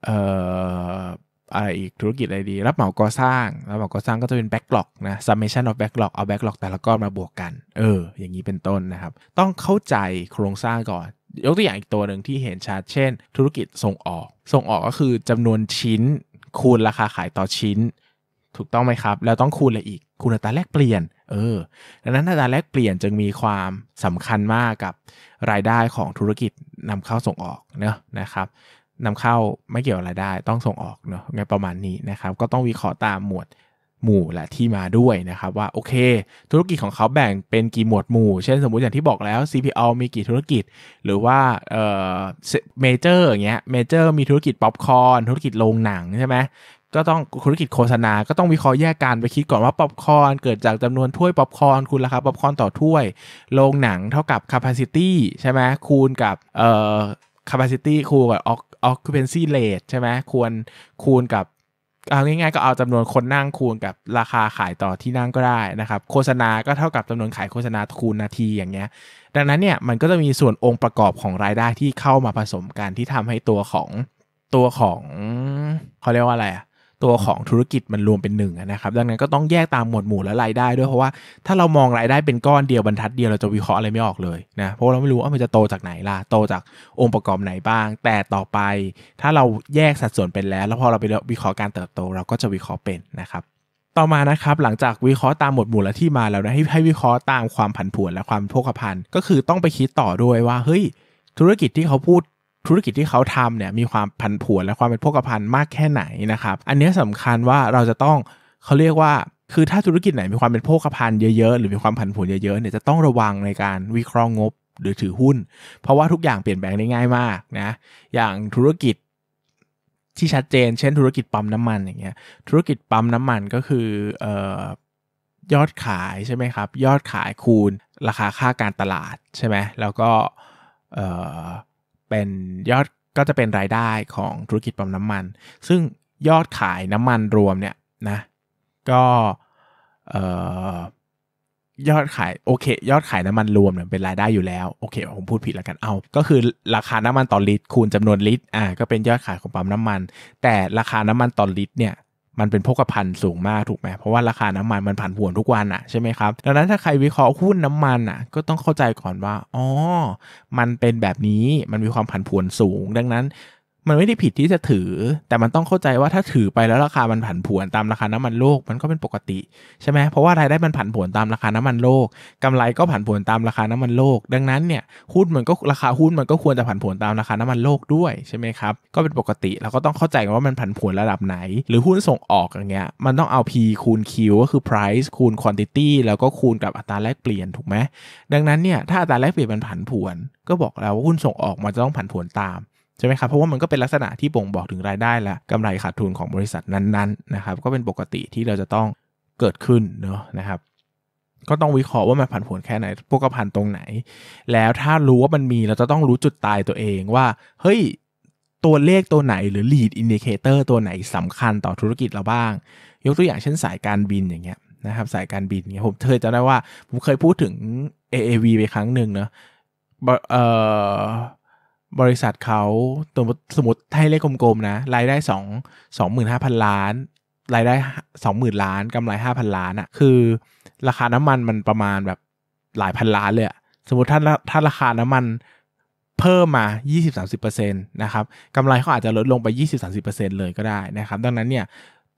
เอ่ออะไรอีกธุรกิจอะไรดี รับเหมาก่อสร้างรับเหมาก่อสร้างก็จะเป็นแบ็กหลอกนะ summation of backlog เอาแบ็กหลอกแต่ละก้อนมาบวกกัน เออ อย่างนี้เป็นต้นนะครับ ต้องเข้าใจโครงสร้างก่อน ยกตัวอย่างอีกตัวหนึ่งที่เห็นชัดเช่น ธุรกิจส่งออก ส่งออกก็คือจำนวนชิ้น คูณราคาขายต่อชิ้น ถูกต้องไหมครับ แล้วต้องคูณอะไรอีก คูณอัตราแลกเปลี่ยนเออ ดังนั้นอัตราแลกเปลี่ยนจึงมีความสำคัญมากกับ รายได้ของธุรกิจนำเข้าส่งออกเนะนะครับนำเข้าไม่เกี่ยวอะไรได้ต้องส่งออกเนาะไงประมาณนี้นะครับก็ต้องวิเคราะห์ตามหมวดหมู่และที่มาด้วยนะครับว่าโอเค ธุรกิจของเขาแบ่งเป็นกี่หมวดหมู่ เช่นสมมุติอย่างที่บอกแล้ว CPO มีกี่ธุรกิจหรือว่าเออเมเจอร์อย่างเงี้ยเมเจอร์มีธุรกิจป๊อปคอนธุรกิจโรงหนังใช่ไหมก็ต้องธุรกิจโฆษณาก็ต้องวิเคราะห์แยกการไปคิดก่อนว่าป๊อปคอนเกิดจากจำนวนถ้วยป๊อปคอนคูณราคาป๊อปคอนต่อถ้วยโรงหนังเท่ากับ capacity ใช่ไหมคูณกับเอ่อ capacity คูณกับ occupancy rate ใช่ไหมควรคูณกับ เอาง่ายๆก็เอาจำนวนคนนั่งคูณกับราคาขายต่อที่นั่งก็ได้นะครับโฆษณาก็เท่ากับจำนวนขายโฆษณาคูณนาทีอย่างเงี้ย ดังนั้นเนี่ย มันก็จะมีส่วนองค์ประกอบของรายได้ที่เข้ามาผสมกัน ที่ทำให้ตัวของตัวของเขาเรียกว่าอะไรอะตัวของธุรกิจมันรวมเป็นหนึ่งนะครับดังนั้นก็ต้องแยกตามหมวดหมู่และรายได้ด้วยเพราะว่าถ้าเรามองรายได้เป็นก้อนเดียวบรรทัดเดียวเราจะวิเคราะห์อะไรไม่ออกเลยนะ เพราะเราไม่รู้ว่ามันจะโตจากไหนล่ะโตจากองค์ประกอบไหนบ้าง แต่ต่อไปถ้าเราแยกสัดส่วนเป็นแล้ว แล้วพอเราไปวิเคราะห์การเติบโต เราก็จะวิเคราะห์เป็นนะครับต่อมานะครับหลังจากวิเคราะห์ตามหมวดหมู่และที่มาแล้วนะให้ให้วิเคราะห์ตามความผันผวนและความโภคภัณฑ์ก็คือต้องไปคิดต่อด้วยว่าเฮ้ยธุรกิจที่เขาพูดธุรกิจที่เขาทำเนี่ยมีความผันผวนและความเป็นพกพันมากแค่ไหนนะครับ อันนี้สำคัญว่าเราจะต้องเขาเรียกว่าคือถ้าธุรกิจไหน มีความเป็นโภคภัณฑ์เยอะ ๆ หรือมีความผันผวนเยอะๆเนี่ยจะต้องระวังในการวิเคราะห์งบหรือถือหุ้น เพราะว่าทุกอย่างเปลี่ยนแปลงได้ง่ายมากนะ อย่างธุรกิจที่ชัดเจนเช่นธุรกิจปั๊มน้ำมันอย่างเงี้ยธุรกิจปั๊มน้ำมันก็คือเอ่อยอดขายใช่ไหมครับยอดขายคูณราคาค่าการตลาดใช่ไหมแล้วก็เอ่อเป็นยอดก็จะเป็นรายได้ของธุรกิจปั๊มน้ำมัน ซึ่งยอดขายน้ำมันรวมเนี่ยนะก็ยอดขายโอเคยอดขายน้ำมันรวมเนี่ยเป็นรายได้อยู่แล้วโอเคผมพูดผิดแล้วกันเอา ก็คือราคาน้ำมันต่อ ลิตรคูณจำนวนลิตรอ่าก็เป็นยอดขายของปั๊มน้ำมัน แต่ราคาน้ำมันต่อ ลิตรเนี่ยมันเป็นพกพันสูงมากถูกไหมเพราะว่าราคาน้ำมันมันผันผวนทุกวันอะใช่ไหมครับดังนั้นถ้าใครวิเคราะห์หุ้นน้ำมันอะก็ต้องเข้าใจก่อนว่าอ๋อมันเป็นแบบนี้มันมีความผันผวนสูง ดังนั้นมันไม่ได้ผิดที่จะถือ แต่มันต้องเข้าใจว่าถ้าถือไปแล้วราคามันผันผวนตามราคาน้ำมันโลกมันก็เป็นปกติ ใช่ไหมเพราะว่ารายได้มันผันผวนตามราคาน้ำมันโลกกำไรก็ผันผวนตามราคาน้ำมันโลก ดังนั้นเนี่ยหุ้นมันก็ราคาหุ้นมันก็ควรจะผันผวนตามราคาน้ำมันโลกด้วยใช่ไหมครับก็เป็นปกติเราก็ต้องเข้าใจว่ามันผันผวนระดับไหน หรือหุ้นส่งออกอย่างเงี้ยมันต้องเอา P คูณ Q ก็คือ price คูณ quantity แล้วก็คูณกับอัตราแลกเปลี่ยนถูกไหมดังนั้นเนี่ยถ้าอัตราแลกเปลี่ยนมันผันผวน ก็บอกแล้วว่าหุ้นส่งออกมันจะต้องผันผวนตามใช่ไหมครับ เพราะว่ามันก็เป็นลักษณะที่บ่งบอกถึงรายได้และกำไรขาดทุนของบริษัทนั้นๆนะครับ ก็เป็นปกติที่เราจะต้องเกิดขึ้นเนาะนะครับ ก็ต้องวิเคราะห์ว่ามันผันผวนแค่ไหน พวกกพันตรงไหน แล้วถ้ารู้ว่ามันมีเราจะต้องรู้จุดตายตัวเองว่า เฮ้ย ตัวเลขตัวไหนหรือ lead indicator ตัวไหนสำคัญต่อธุรกิจเราบ้าง ยกตัวอย่างเช่นสายการบินอย่างเงี้ยนะครับ สายการบินเนี่ยผมเคยจำได้ว่า ผมเคยพูดถึง AAV ไปครั้งหนึ่งเนาะ เอ่อบริษัทเขาสมมติให้เลขกลมๆนะ รายได้ 2 25,000 ล้าน รายได้ 20,000 ล้านกำไร 5,000 ล้านอะ่ะคือ ราคาน้ำมันมันประมาณแบบหลายพันล้านเลยอะสมมติถ้าถ้าราคา น้ำมันเพิ่มมา 20-30%นะครับกำไรเขาอาจจะลดลงไป 20-30%เลยก็ได้นะครับ ดังนั้นเนี่ย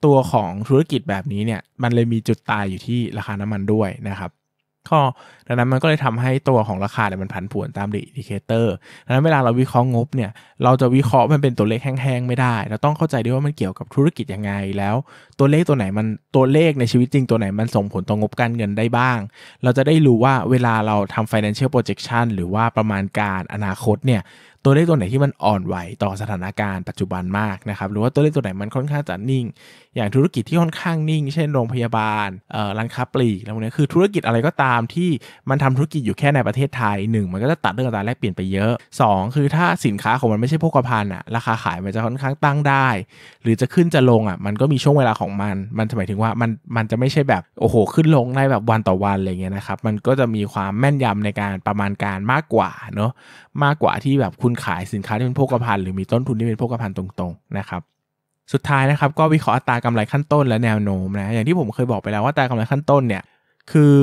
ตัวของธุรกิจแบบนี้เนี่ยมันเลยมีจุดตายอยู่ที่ราคา น้ำมันด้วยนะครับ้อดังนั้นมันก็เลยทำให้ตัวของราคาเนี่ยมันผันผวนตามดีดิเคเตอร์ดังนั้นเวลาเราวิเคราะห์งบเนี่ย เราจะวิเคราะห์มันเป็นตัวเลขแห้งๆ ไม่ได้ เราต้องเข้าใจด้วยว่ามันเกี่ยวกับธุรกิจยังไงแล้ว ตัวเลขตัวไหนมันตัวเลขในชีวิตจริงตัวไหนมันส่งผลต่องบการเงินได้บ้าง เราจะได้รู้ว่าเวลาเราทำ financial projection หรือว่าประมาณการอนาคตเนี่ยตัวเลขตัวไหนที่มันอ่อนไหวต่อสถานการณ์ปัจจุบันมากนะครับ หรือว่าตัวเลขตัวไหนมันค่อนข้างจะนิ่ง อย่างธุรกิจที่ค่อนข้างนิ่ง เช่นโรงพยาบาลร้านค้าปลีกอะไรพวกนี้คือธุรกิจอะไรก็ตามที่มันทำธุรกิจอยู่แค่ในประเทศไทย 1 มันก็จะตัดเรื่องการแลกเปลี่ยนไปเยอะ2คือถ้าสินค้าของมันไม่ใช่พกพันอะราคาขายมันจะค่อนข้างตั้งได้ หรือจะขึ้นจะลงอะมันก็มีช่วงเวลาของมัน มันหมายถึงว่ามันมันจะไม่ใช่แบบโอ้โห ขึ้นลงไนแบบวันต่อวันอะไรเงี้ยนะครับมันก็จะมีความแม่นยำในการประมาณการมากกว่าเนาะมากกว่าที่แบบคุณขายสินค้าที่เป็นโภคภัณฑ์หรือมีต้นทุนที่เป็นโภคภัณฑ์ตรงๆนะครับสุดท้ายนะครับก็วิเคราะห์อัตรากำไรขั้นต้นและแนวโน้มนะอย่างที่ผมเคยบอกไปแล้วว่าอัตรากำไรขั้นต้นเนี่ยคือ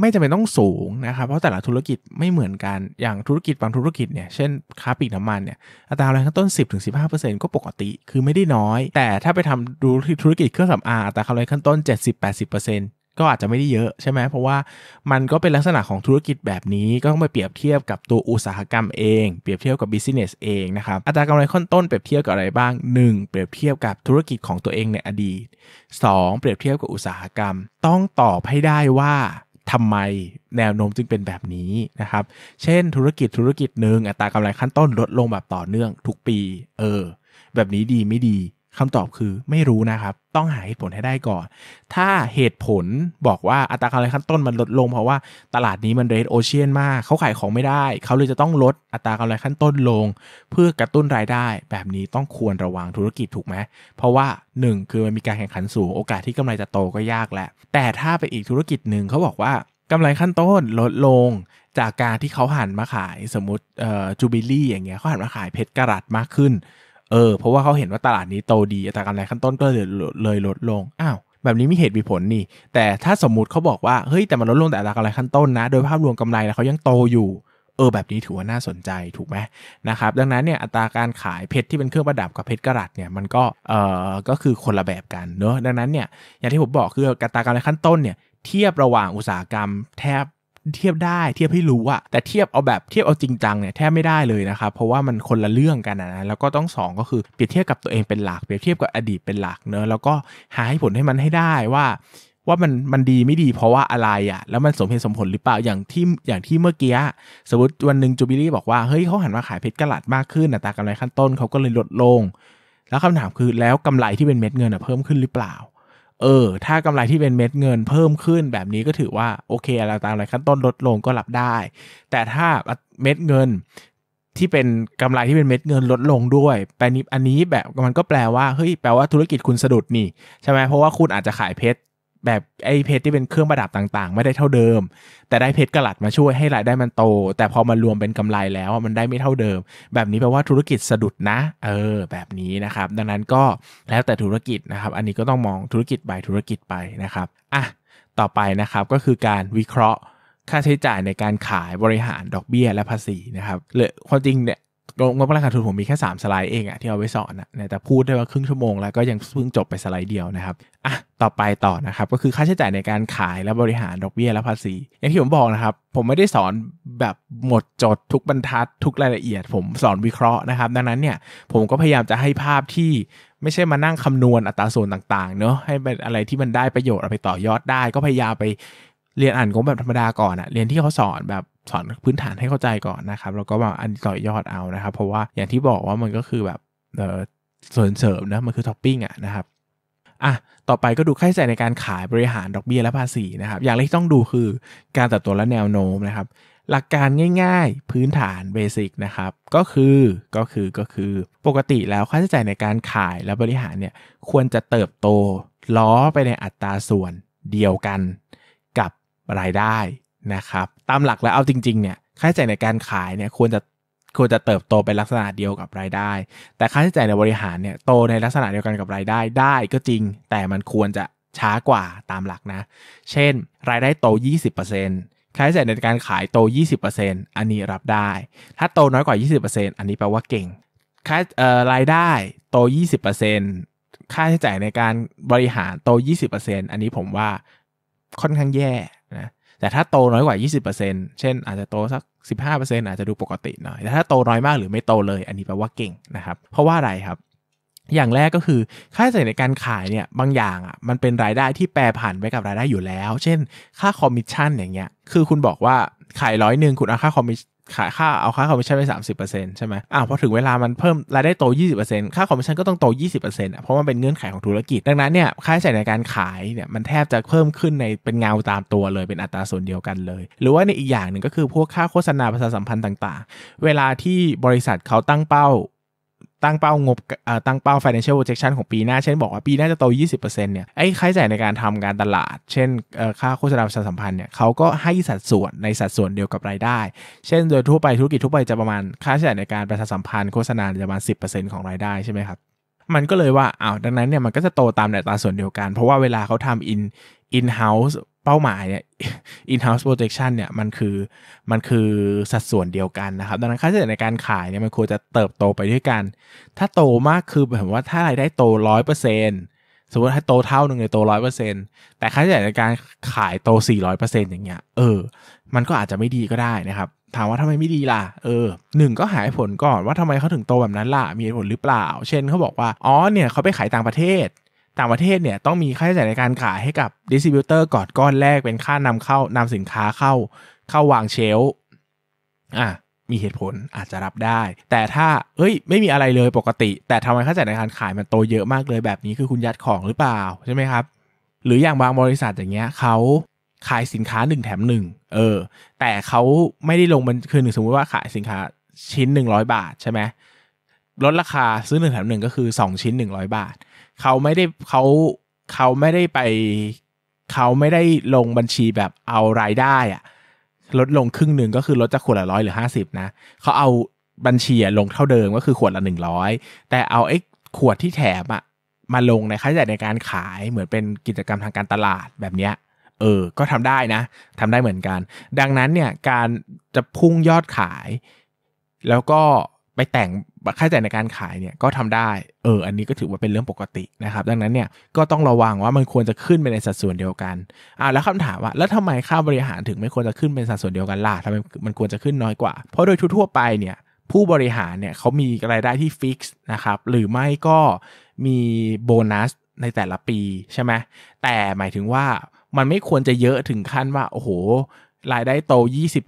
ไม่จำเป็นต้องสูงนะครับเพราะแต่ละธุรกิจไม่เหมือนกันอย่างธุรกิจบาง ธุรกิจเนี่ยเช่นค้าปลีกน้ำมันเนี่ยอัตรากำไรขั้นต้น 10-15%ก็ปกติ คือไม่ได้น้อย แต่ถ้าไปทำดูธุรกิจเครื่องสำอางอัตรากำไรขั้นต้น70-80%ก็อาจจะไม่ได้เยอะใช่ไหมเพราะว่ามันก็เป็นลักษณะของธุรกิจแบบนี้ก็ต้องไปเปรียบเทียบกับตัวอุตสาหกรรมเอง เปรียบเทียบกับบิสเนสเองนะครับอัตรากำไรขั้นต้นเปรียบเทียบกับอะไรบ้าง 1. เปรียบเทียบกับธุรกิจของตัวเองในอดีต 2. เปรียบเทียบกับอุตสาหกรรม ต้องตอบให้ได้ว่าทำไมแนวโน้มจึงเป็นแบบนี้นะครับ เช่น ธุรกิจธุรกิจหนึ่งอัตรากำไรขั้นต้นลดลงแบบต่อเนื่องทุกปีเออแบบนี้ดีไม่ดีคำตอบคือไม่รู้นะครับ ต้องหาเหตุผลให้ได้ก่อน ถ้าเหตุผลบอกว่า อัตราการงินขั้นต้นมันลดลงเพราะว่าตลาดนี้มันเรดโอเชียนมาก เขาขายของไม่ได้ เขาเลยจะต้องลดอัตราการงินขั้นต้นลง เพื่อกระตุ้นรายได้ แบบนี้ต้องควรระวังธุรกิจถูกไหม เพราะว่า 1 คือมันมีการแข่งขันสูง โอกาสที่กำไรจะโตก็ยากแหละ แต่ถ้าไปอีกธุรกิจหนึ่งเขาบอกว่ากำไรขั้นต้นลดลง จากการที่เขาหันมาขายสมมติจูบิลี่อย่างเงี้ยเขาหันมาขายเพชรกรัดมากขึ้นเออเพราะว่าเขาเห็นว่าตลาดนี้โตดีอัตราการไลขั้นต้นก็เลยลดลงอ้าวแบบนี้มีเหตุมีผลนี่ แต่ถ้าสมมติเขาบอกว่า เฮ้ยแต่มันลดลงแต่อัตราการไลขั้นต้นนะ โดยภาพรวมกำไรแล้วเขายังโตอยู่เออแบบนี้ถือว่าน่าสนใจถูกไหมนะครับดังนั้นเนี่ยอัตราการขายเพชรที่เป็นเครื่องประดับกับเพชรกระดัดเนี่ยมันก็เออก็คือคนละแบบกันเนอะดังนั้นเนี่ยอย่างที่ผมบอกคืออัตราการลขั้นต้นเนี่ยเทียบระหว่างอุตสาหกรรมแทบเทียบได้เทียบให้รู้อะแต่เทียบเอาแบบเทียบเอาจริงจังเนี่ยแทบไม่ได้เลยนะครับเพราะว่ามันคนละเรื่องกันนะแล้วก็ต้อง2ก็คือเปรียบเทียบกับตัวเองเป็นหลักเปรียบเทียบกับอดีตเป็นหลักเนอะแล้วก็หาให้ผลให้มันให้ได้ว่าว่ามันมันดีไม่ดี เพราะว่าอะไรอะ่ะแล้วมันสมเหตุสมผลหรือเปล่าอย่างที่อย่างที่เมื่อกี้สมมติวันหนึ่งจูบิลี่บอกว่าเฮ้ยเขาหันมาขายเพชรกะหลัดมากขึ้นอัตรากำไรขั้นต้นเขาก็เลยลดลง แล้วคำถามคือแล้วกำไรที่เป็นเม็ดเงินอะเพิ่มขึ้นหรือเปล่าเออ ถ้ากำไรที่เป็นเม็ดเงินเพิ่มขึ้นแบบนี้ก็ถือว่า โอเคอะไรตามอะไรขั้นต้นลดลงก็รับได้ แต่ถ้าเม็ดเงินที่เป็นกำไรที่เป็นเม็ดเงินลดลงด้วยแปลนี้อันนี้แบบมันก็แปลว่าเฮ้ยแปลว่าธุรกิจคุณสะดุดนี่ใช่ไหมเพราะว่าคุณอาจจะขายเพชรแบบไอ้เพชรที่เป็นเครื่องประดับต่างๆ ไม่ได้เท่าเดิม แต่ได้เพชรกลัดมาช่วยให้รายได้มันโต แต่พอมารวมเป็นกำไรแล้วมันได้ไม่เท่าเดิม แบบนี้แปลว่าธุรกิจสะดุดนะเออแบบนี้นะครับ ดังนั้นก็แล้วแต่ธุรกิจนะครับอันนี้ก็ต้องมองธุรกิจไปธุรกิจไปนะครับอ่ะต่อไปนะครับก็คือการวิเคราะห์ค่าใช้จ่ายในการขายบริหารดอกเบี้ยและภาษีนะครับเลยความจริงเนี่ยงบราคาทุนผมมีแค่3สไลด์เองอะที่เอาไว้สอนนะแต่พูดได้ว่าครึ่งชั่วโมง แล้วก็ยังเพิ่งจบไปสไลด์เดียวนะครับ อ่ะต่อไปต่อนะครับก็คือค่าใช้จ่ายในการขายและบริหารดอกเบี้ยและภาษี อย่างที่ผมบอกนะครับ ผมไม่ได้สอนแบบหมดจดทุกบรรทัด ทุกรายละเอียด ผมสอนวิเคราะห์นะครับ ดังนั้นเนี่ยผมก็พยายามจะให้ภาพที่ไม่ใช่มานั่งคำนวณอัตราส่วนต่าง ๆเนอะให้เป็นอะไรที่มันได้ประโยชน์เอาไปต่อยอดได้ก็พยายามไปเรียนอ่านงบแบบธรรมดาก่อนอะเรียนที่เขาสอนแบบสอนพื้นฐานให้เข้าใจก่อนนะครับ แล้วก็มาอันต่อยอดเอานะครับ เพราะว่าอย่างที่บอกว่ามันก็คือแบบเออส่วนเสริมนะ มันคือท็อปปิ้งอะนะครับ อ่ะ ต่อไปก็ดูค่าใช้จ่ายในการขายบริหารดอกเบี้ยและภาษีนะครับ อย่างแรกที่ต้องดูคือการตัดตัวและแนวโน้มนะครับ หลักการง่ายๆพื้นฐานเบสิกนะครับ ก็คือ ก็คือ ก็คือ ปกติแล้วค่าใช้จ่ายในการขายและบริหารเนี่ย ควรจะเติบโตล้อไปในอัตราส่วนเดียวกันรายได้นะครับตามหลักแล้วเอาจริงๆเนี่ยค่าใช้จ่ายในการขายเนี่ยควรจะควรจะเติบโตเป็นลักษณะเดียวกับรายได้ แต่ค่าใช้จ่ายในบริหารเนี่ยโตในลักษณะเดียวกันกับรายได้ได้ก็จริง แต่มันควรจะช้ากว่าตามหลักนะ เช่น รายได้โต 20%ค่าใช้จ่ายในการขายโต 20%อันนี้รับได้ ถ้าโตน้อยกว่า 20%อันนี้แปลว่าเก่งค่ารายได้โต 20%ค่าใช้จ่ายในการบริหารโต 20%อันนี้ผมว่าค่อนข้างแย่นะ แต่ถ้าโตน้อยกว่า 20%เช่นอาจจะโตสัก 15%อาจจะดูปกติหน่อยแต่ถ้าโตน้อยมากหรือไม่โตเลย อันนี้แปลว่า เก่งนะครับ เพราะว่าอะไรครับ อย่างแรกก็คือค่าใช้จ่ายในการขายเนี่ยบางอย่างอ่ะ มันเป็นรายได้ที่แปรผันไปกับรายได้อยู่แล้ว เช่นค่าคอมมิชชั่นอย่างเงี้ย คือคุณบอกว่าขายร้อยหนึ่งคุณเอาค่าคอมมิชขายค่าเอาค่าคอมมิชชั่นไปสามสิบเปอร์เซ็นต์ใช่ไหมอ้าวพอถึง เวลามันเพิ่มรายได้โตยี่สิบเปอร์เซ็นต์ค่าคอมมิชชั่นก็ต้องโตยี่สิบเปอร์เซ็นต์อ่ะเพราะมันเป็นเงื่อนไขของธุรกิจดังนั้นเนี่ยค่าใช้จ่ายในการขายเนี่ยมันแทบจะเพิ่มขึ้นในเป็นเงาตามตัวเลยเป็นอัตราส่วนเดียวกันเลย หรือว่าในอีกอย่างหนึ่งก็คือพวกค่าโฆษณาประชาสัมพันธ์ต่างๆ เวลาที่บริษัทเขาตั้งเป้าตั้งเป้างบตั้งเป้า financial projection ของปีหน้า เช่นบอกว่าปีหน้าจะโต 20%เนี่ยไอ้ค่าใช้จ่ายในการทำการตลาด เช่น ค่าโฆษณาประชาสัมพันธ์เนี่ยเขาก็ให้สัดส่วนในสัดส่วนเดียวกับรายได้เช่นโดยทั่วไปธุรกิจทั่วไปจะประมาณค่าใช้จ่ายในการประชาสัมพันธ์โฆษณาจะประมาณ 10%ของรายได้ใช่ไหมครับมันก็เลยว่าอ้าวดังนั้นเนี่ยมันก็จะโตตามในตาส่วนเดียวกัน เพราะว่าเวลาเขาทำ in in house เป้าหมายเนี่ย in-house projection เนี่ยมันคือมันคือสัดส่วนเดียวกันนะครับ ดังนั้นค่าใช้จ่ายในการขายเนี่ยมันควรจะเติบโตไปด้วยกัน ถ้าโตมากคือหมายว่าถ้ารายได้โตร้อยเปอร์เซ็นต์สมมติถ้าโตเท่าหนึ่งเลยโตร้อยเปอร์เซ็นต์แต่ค่าใช้จ่ายในการขายโตสี่ร้อยเปอร์เซ็นต์อย่างเงี้ยเออ มันก็อาจจะไม่ดีก็ได้นะครับ ถามว่าทำไมไม่ดีล่ะเออหนึ่งก็หายผลก่อนว่าทำไมเขาถึงโตแบบนั้นล่ะ มีผลหรือเปล่า เช่นเขาบอกว่าอ๋อเนี่ยเขาไปขายต่างประเทศต่างประเทศเนี่ยต้องมีค่าใช้จ่ายในการขายให้กับดิสติบิวเตอร์ก่อนก้อนแรกเป็นค่านำเข้า นำสินค้าเข้าเข้าวางเชลอ่ะมีเหตุผลอาจจะรับได้ แต่ถ้าเฮ้ย ไม่มีอะไรเลยปกติ แต่ทำไมค่าใช้จ่ายในการขายมันโตเยอะมากเลยแบบนี้ คือคุณยัดของหรือเปล่าใช่ไหมครับ หรืออย่างบางบริษัทอย่างเงี้ยเขาขายสินค้า1แถม1เออแต่เขาไม่ได้ลงมันคือหนึ่งสมมติว่าขายสินค้าชิ้น 100 บาทใช่ไหมลดราคาซื้อ1แถม1ก็คือ 2 ชิ้น100บาทเขาไม่ได้เขาเขาไม่ได้ไป เขาไม่ได้ลงบัญชีแบบเอารายได้อะลดลงครึ่งหนึ่งก็คือลดจากขวดละร้อยหรือห้าสิบนะเขาเอาบัญชีลงเท่าเดิมก็คือขวดละหนึ่งร้อยแต่เอาไอ้ขวดที่แถมอะมาลงในค่าใช้จ่ายในการขายเหมือนเป็นกิจกรรมทางการตลาดแบบเนี้ย เออ ก็ทำได้นะ ทำได้เหมือนกัน ดังนั้นเนี่ย การจะพุ่งยอดขาย แล้วก็ไปแต่งค่าใช้จ่ายในการขายเนี่ยก็ทำได้ เออ อันนี้ก็ถือว่าเป็นเรื่องปกตินะครับ ดังนั้นเนี่ยก็ต้องระวังว่ามันควรจะขึ้นไปในสัดส่วนเดียวกันอ่าแล้วคำถามว่าแล้วทำไมค่าบริหารถึงไม่ควรจะขึ้นเป็นสัดส่วนเดียวกันล่ะทำไมมันควรจะขึ้นน้อยกว่า เพราะโดยทั่วไปเนี่ย ผู้บริหารเนี่ยเขามีรายได้ที่ฟิกซ์นะครับ หรือไม่ก็มีโบนัสในแต่ละปีใช่ไหมแต่หมายถึงว่ามันไม่ควรจะเยอะถึงขั้นว่าโอ้โหรายได้โต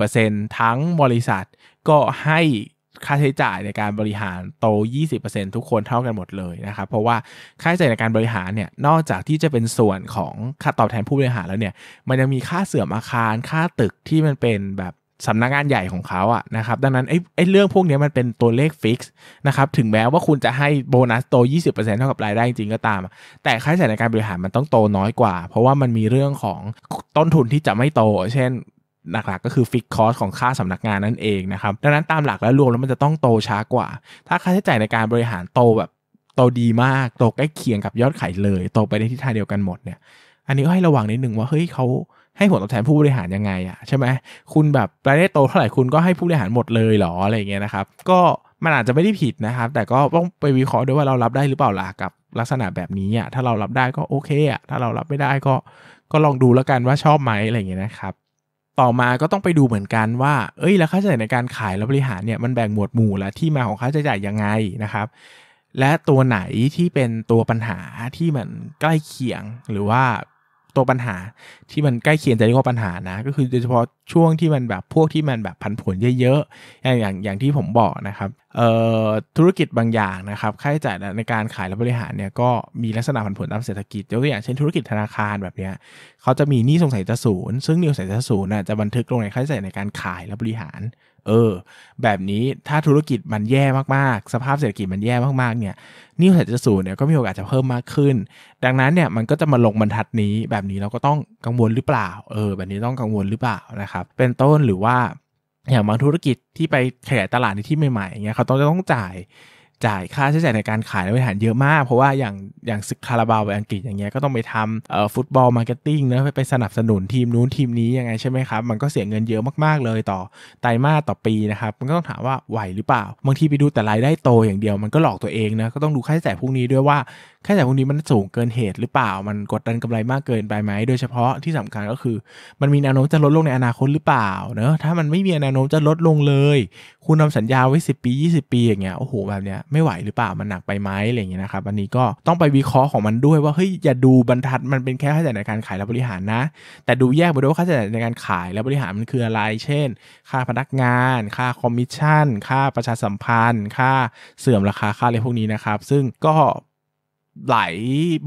20%ทั้งบริษัทก็ให้ค่าใช้จ่ายในการบริหารโต 20%ทุกคนเท่ากันหมดเลยนะครับ เพราะว่าค่าใช้จ่ายในการบริหารเนี่ย นอกจากที่จะเป็นส่วนของค่าตอบแทนผู้บริหารแล้วเนี่ย มันยังมีค่าเสื่อมอาคารค่าตึกที่มันเป็นแบบสำนักงานใหญ่ของเขาอะนะครับ ดังนั้นไอ้ไอ้เรื่องพวกนี้มันเป็นตัวเลขฟิกซ์นะครับ ถึงแม้ว่าคุณจะให้โบนัสโต 20%เท่ากับรายได้จริงก็ตาม แต่ค่าใช้จ่ายในการบริหารมันต้องโตน้อยกว่า เพราะว่ามันมีเรื่องของต้นทุนที่จะไม่โตเช่นหลักๆก็คือฟิกคอสของค่าสำนักงานนั่นเองนะครับ ดังนั้นตามหลักแล้วรวมแล้วมันจะต้องโตช้ากว่า ถ้าค่าใช้จ่ายในการบริหารโตแบบโตดีมากโตใกล้เคียงกับยอดขายเลย โตไปในทิศทางเดียวกันหมดเนี่ยอันนี้ก็ให้ระวังนิดนึงว่าเฮ้ยเขาให้ผลตอบแทนผู้บริหารยังไงอะใช่ไหมคุณแบบ รายได้โตเท่าไหร่คุณก็ให้ผู้บริหารหมดเลยหรออะไรเงี้ยนะครับก็มันอาจจะไม่ได้ผิดนะครับแต่ก็ต้องไปวิเคราะห์ด้วยว่าเรารับได้หรือเปล่าล่ะกับลักษณะแบบนี้อะถ้าเรารับได้ก็โอเคอะถ้าเรารับไม่ได้ก็ก็ลองดูแล้วกันว่าชอบไหมอะไรเงี้ยนะครับต่อมาก็ต้องไปดูเหมือนกันว่า เอ้ยแล้วค่าใช้จ่ายในการขายและบริหารเนี่ยมันแบ่งหมวดหมู่และที่มาของค่าใช้จ่ายยังไงนะครับ และตัวไหนที่เป็นตัวปัญหาที่มันใกล้เคียงหรือว่าตัวปัญหาที่มันใกล้เคียงจะเรียกว่าปัญหานะก็คือโดยเฉพาะช่วงที่มันแบบพวกที่มันแบบผันผวนเยอะๆอย่างอย่างอย่างที่ผมบอกนะครับธุรกิจบางอย่างนะครับค่าใช้จ่ายในการขายและบริหารเนี่ยก็มีลักษณะผันผวนตามเศรษฐกิจยกตัวอย่างเช่นธุรกิจธนาคารแบบเนี้ยเขาจะมีหนี้สงสัยจะศูนย์ซึ่งหนี้สงสัยจะศูนย์จะบันทึกลงในค่าใช้จ่ายในการขายและบริหารเออแบบนี้ถ้าธุรกิจมันแย่มาก ๆ สภาพเศรษฐกิจมันแย่มากๆเนี่ยนีิวสัจสูเนี่ยก็มีโอกาสจะเพิ่มมากขึ้น ดังนั้นเนี่ยมันก็จะมาลงบรรทัดนี้ แบบนี้เราก็ต้องกังวลหรือเปล่าเออ แบบนี้ต้องกังวลหรือเปล่านะครับเป็นต้นหรือว่าอย่างบางธุรกิจที่ไปขยายตลาดในที่ใหม่ๆเงี้ยเขาต้องจะต้องจ่ายจ่ายค่าใช้จ่ายในการขายและบริหารเยอะมาก เพราะว่าอย่าง อย่างซึกคาราบาวไปอังกฤษอย่างเงี้ยก็ต้องไปทำเอ่อฟุตบอลมาร์เก็ตติ้งนะไปสนับสนุนทีมนู้นทีมนี้ยังไง ใช่ไหมครับ มันก็เสียเงินเยอะมากๆเลยต่อไตรมาสต่อปีนะครับ มันก็ต้องถามว่าไหวหรือเปล่า บางที ไปดูแต่รายได้โตอย่างเดียวมันก็หลอกตัวเองนะก็ต้องดูค่าใช้จ่ายพวกนี้ด้วยว่าค่าใช้จ่ายพวกนี้มันสูงเกินเหตุหรือเปล่ามันกดดันกำไรมากเกินไปไหมโดยเฉพาะที่สำคัญก็คือ มันมีแนวโน้มจะลดลงในอนาคตหรือเปล่าเนอะถ้ามันไม่มีแนวโน้มจะลดลงเลย คุณทาสัญญาไว้10ปี 20ปีอย่างเงี้ยโอ้โหแบบเนี้ยไม่ไหวหรือเปล่ามันหนักไปไหมอะไรเงี้ยนะครับ อันนี้ก็ต้องไปวิเคราะห์ของมันด้วยว่าเฮ้ยอย่าดูบรรทัดมันเป็นแค่ค่าใช้จ่ายในการขายและบริหารนะ แต่ดูแยกไปด้วยว่าค่าใช้จ่ายในการขายและบริหารมันคืออะไร เช่น ค่าพนักงาน ค่าคอมมิชชั่น ค่าประชาสัมพันธ์ ค่าเสื่อมราคาค่าอะไรพวกนี้นะครับซึ่งก็หลาย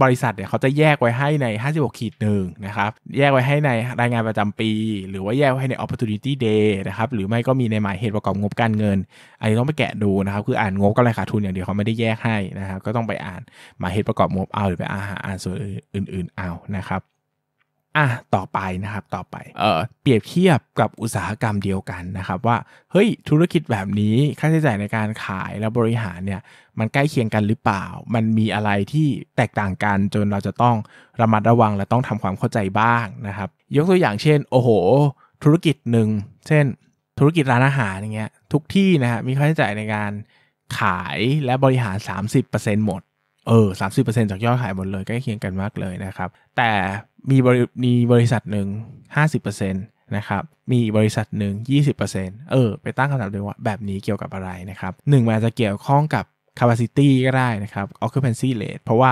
บริษัทเนี่ยเขาจะแยกไว้ให้ใน 56ขีดหนึ่งนะครับ แยกไว้ให้ในรายงานประจำปี หรือว่าแยกไว้ให้ใน opportunity day นะครับ หรือไม่ก็มีในหมายเหตุประกอบงบการเงิน อันนี้ต้อง ไปแกะดูนะครับ คือ อ่านงบกำไรขาดทุน อย่าง เดียวเขาไม่ได้แยกให้นะครับก็ต้องไปอ่านหมายเหตุประกอบงบเอาหรือไปอ่านส่วนอื่น ๆ เอานะครับอ่ะ ต่อไป นะครับต่อไปเออเปรียบเทียบกับอุตสาหกรรมเดียวกันนะครับว่าเฮ้ยธุรกิจแบบนี้ค่าใช้จ่ายในการขายและบริหารเนี่ยมันใกล้เคียงกันหรือเปล่า มันมีอะไรที่แตกต่างกันจนเราจะต้องระมัดระวังและต้องทำความเข้าใจบ้างนะครับยกตัวอย่างเช่นโอ้โห ธุรกิจหนึ่งเช่น ธุรกิจร้านอาหารอย่างเงี้ยทุกที่นะฮะมีค่าใช้จ่ายในการขายและบริหาร 30%หมดเออสามสิบเปอร์เซ็นจากยอดขายหมดเลยใกล้เคียงกันมากเลยนะครับ แต่มีบริมีบริษัทหนึ่งห้าสิบเปอร์เซ็นตนะครับ มีบริษัทหนึ่ง20%เออ ไปตั้งคำถามเลยว่าแบบนี้เกี่ยวกับอะไรนะครับ หนึ่งมันจะเกี่ยวข้องกับ capacity ก็ได้นะครับ occupancy rate เพราะว่า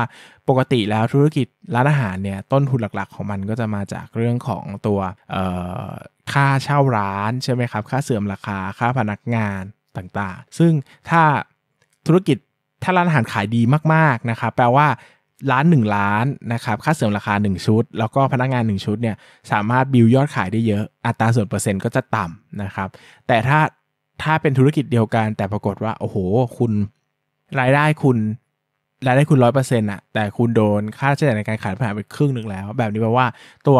ปกติแล้วธุรกิจร้านอาหารเนี่ย ต้นทุนหลักๆ ของมันก็จะมาจากเรื่องของตัวค่าเช่าร้านใช่ไหมครับ ค่าเสื่อมราคา ค่าพนักงานต่างๆ ซึ่งถ้าธุรกิจถ้าร้านอาหารขายดีมากๆนะครับแปลว่าร้าน1ล้านนะครับค่าเสื่อมราคา 1 ชุด แล้วก็พนักงาน 1 ชุดเนี่ยสามารถบิลยอดขายได้เยอะอัตราส่วนเปอร์เซ็นต์ก็จะต่ำนะครับแต่ถ้าถ้าเป็นธุรกิจเดียวกัน แต่ปรากฏว่าโอ้โหคุณ รายได้คุณรายได้คุณร้อยเปอร์เซ็นต์อะแต่คุณโดนค่าใช้จ่ายในการขายผ่านไปครึ่งหนึ่งแล้ว แบบนี้แปลว่าตัว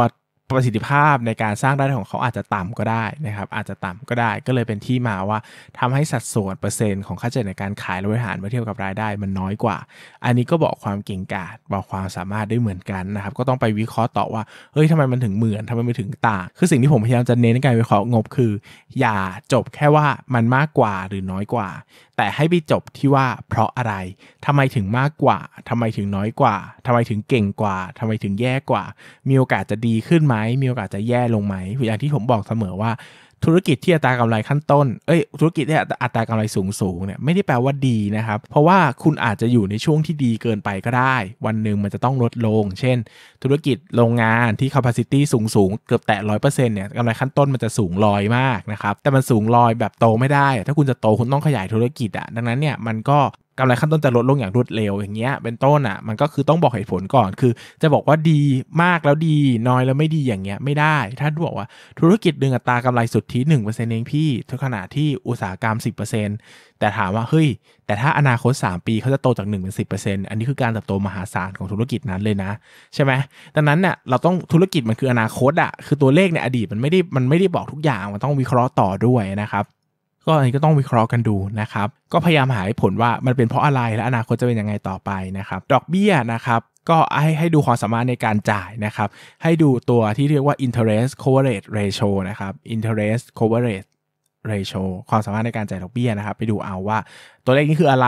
ประสิทธิภาพในการสร้างรายได้ของเขาอาจจะต่ำก็ได้นะครับ อาจจะต่ำก็ได้ก็เลยเป็นที่มาว่า ทำให้สัดส่วนเปอร์เซ็นต์ของ ค่าใช้จ่ายในการขาย และบริหารเมื่อเทียบกับรายได้ มันน้อยกว่า อันนี้ก็บอกความเก่งกาจบอกความสามารถได้เหมือนกันนะครับ ก็ต้องไปวิเคราะห์ต่อ ว่า เฮ้ยทำไมมันถึง เหมือนทำไมมันถึงต่างคือสิ่งที่ผมพยายามจะเน้นในการวิเคราะห์งบคือ อย่าจบแค่ว่ามันมากกว่าหรือน้อยกว่า แต่ให้ไปจบที่ว่าเพราะอะไร ทำไมถึงมากกว่า ทำไมถึงน้อยกว่า ทำไมถึงเก่งกว่า ทำไมถึงแย่กว่า มีโอกาสจะดีขึ้นไหมมีโอกาสจะแย่ลงไหมอย่างที่ผมบอกเสมอว่า ธุรกิจที่อัตรากำไรขั้นต้นเอ้ยธุรกิจที่อัตรากำไรสูงสูงเนี่ยไม่ได้แปลว่าดีนะครับเพราะว่าคุณอาจจะอยู่ในช่วงที่ดีเกินไปก็ได้ วันหนึ่งมันจะต้องลดลง เช่น ธุรกิจโรงงานที่ capacity สูงสูงเกือบแตะร้อยเปอร์เซ็นต์เนี่ยกำไรขั้นต้นมันจะสูงลอยมากนะครับแต่มันสูงลอยแบบโตไม่ได้ ถ้าคุณจะโตคุณต้องขยายธุรกิจอะดังนั้นเนี่ยมันก็กำไรขั้นต้นจะลดลงอย่างรวดเร็วอย่างเงี้ยเป็นต้นอ่ะ มันก็คือต้องบอกเหตุผลก่อนคือ จะบอกว่าดีมากแล้วดีน้อยแล้วไม่ดีอย่างเงี้ยไม่ได้ ถ้าบอกว่าธุรกิจดึงอัตรากำไรสุทธิ1%เอเงพี่ทุกขณะที่อุตสาหกรรม 10%แต่ถามว่า เฮ้ย แต่ถ้าอนาคต 3 ปีเขาจะโตจาก 1 เป็น 10%อันนี้คือการเติบโตมหาศาลของธุรกิจนั้นเลยนะ ใช่ไหมดังนั้นเนี่ยเราต้องธุรกิจมันคืออนาคตอะคือตัวเลขในอดีตมันไม่ได้มันไม่ได้บอกทุกอย่างมันต้องวิเคราะห์ต่อด้วยนะครับก็อันนี้ก็ต้องวิเคราะห์กันดูนะครับ ก็พยายามหาผลว่า มันเป็นเพราะอะไรและอนาคตจะเป็นยังไงต่อไปนะครับ ดอกเบี้ยนะครับ ก็ให้ให้ดูความสามารถในการจ่ายนะครับ ให้ดูตัวที่เรียกว่า interest coverage ratio นะครับ interest coverage ratio ความสามารถในการจ่ายดอกเบี้ยนะครับ ไปดูเอาว่าตัวเลขนี้คืออะไร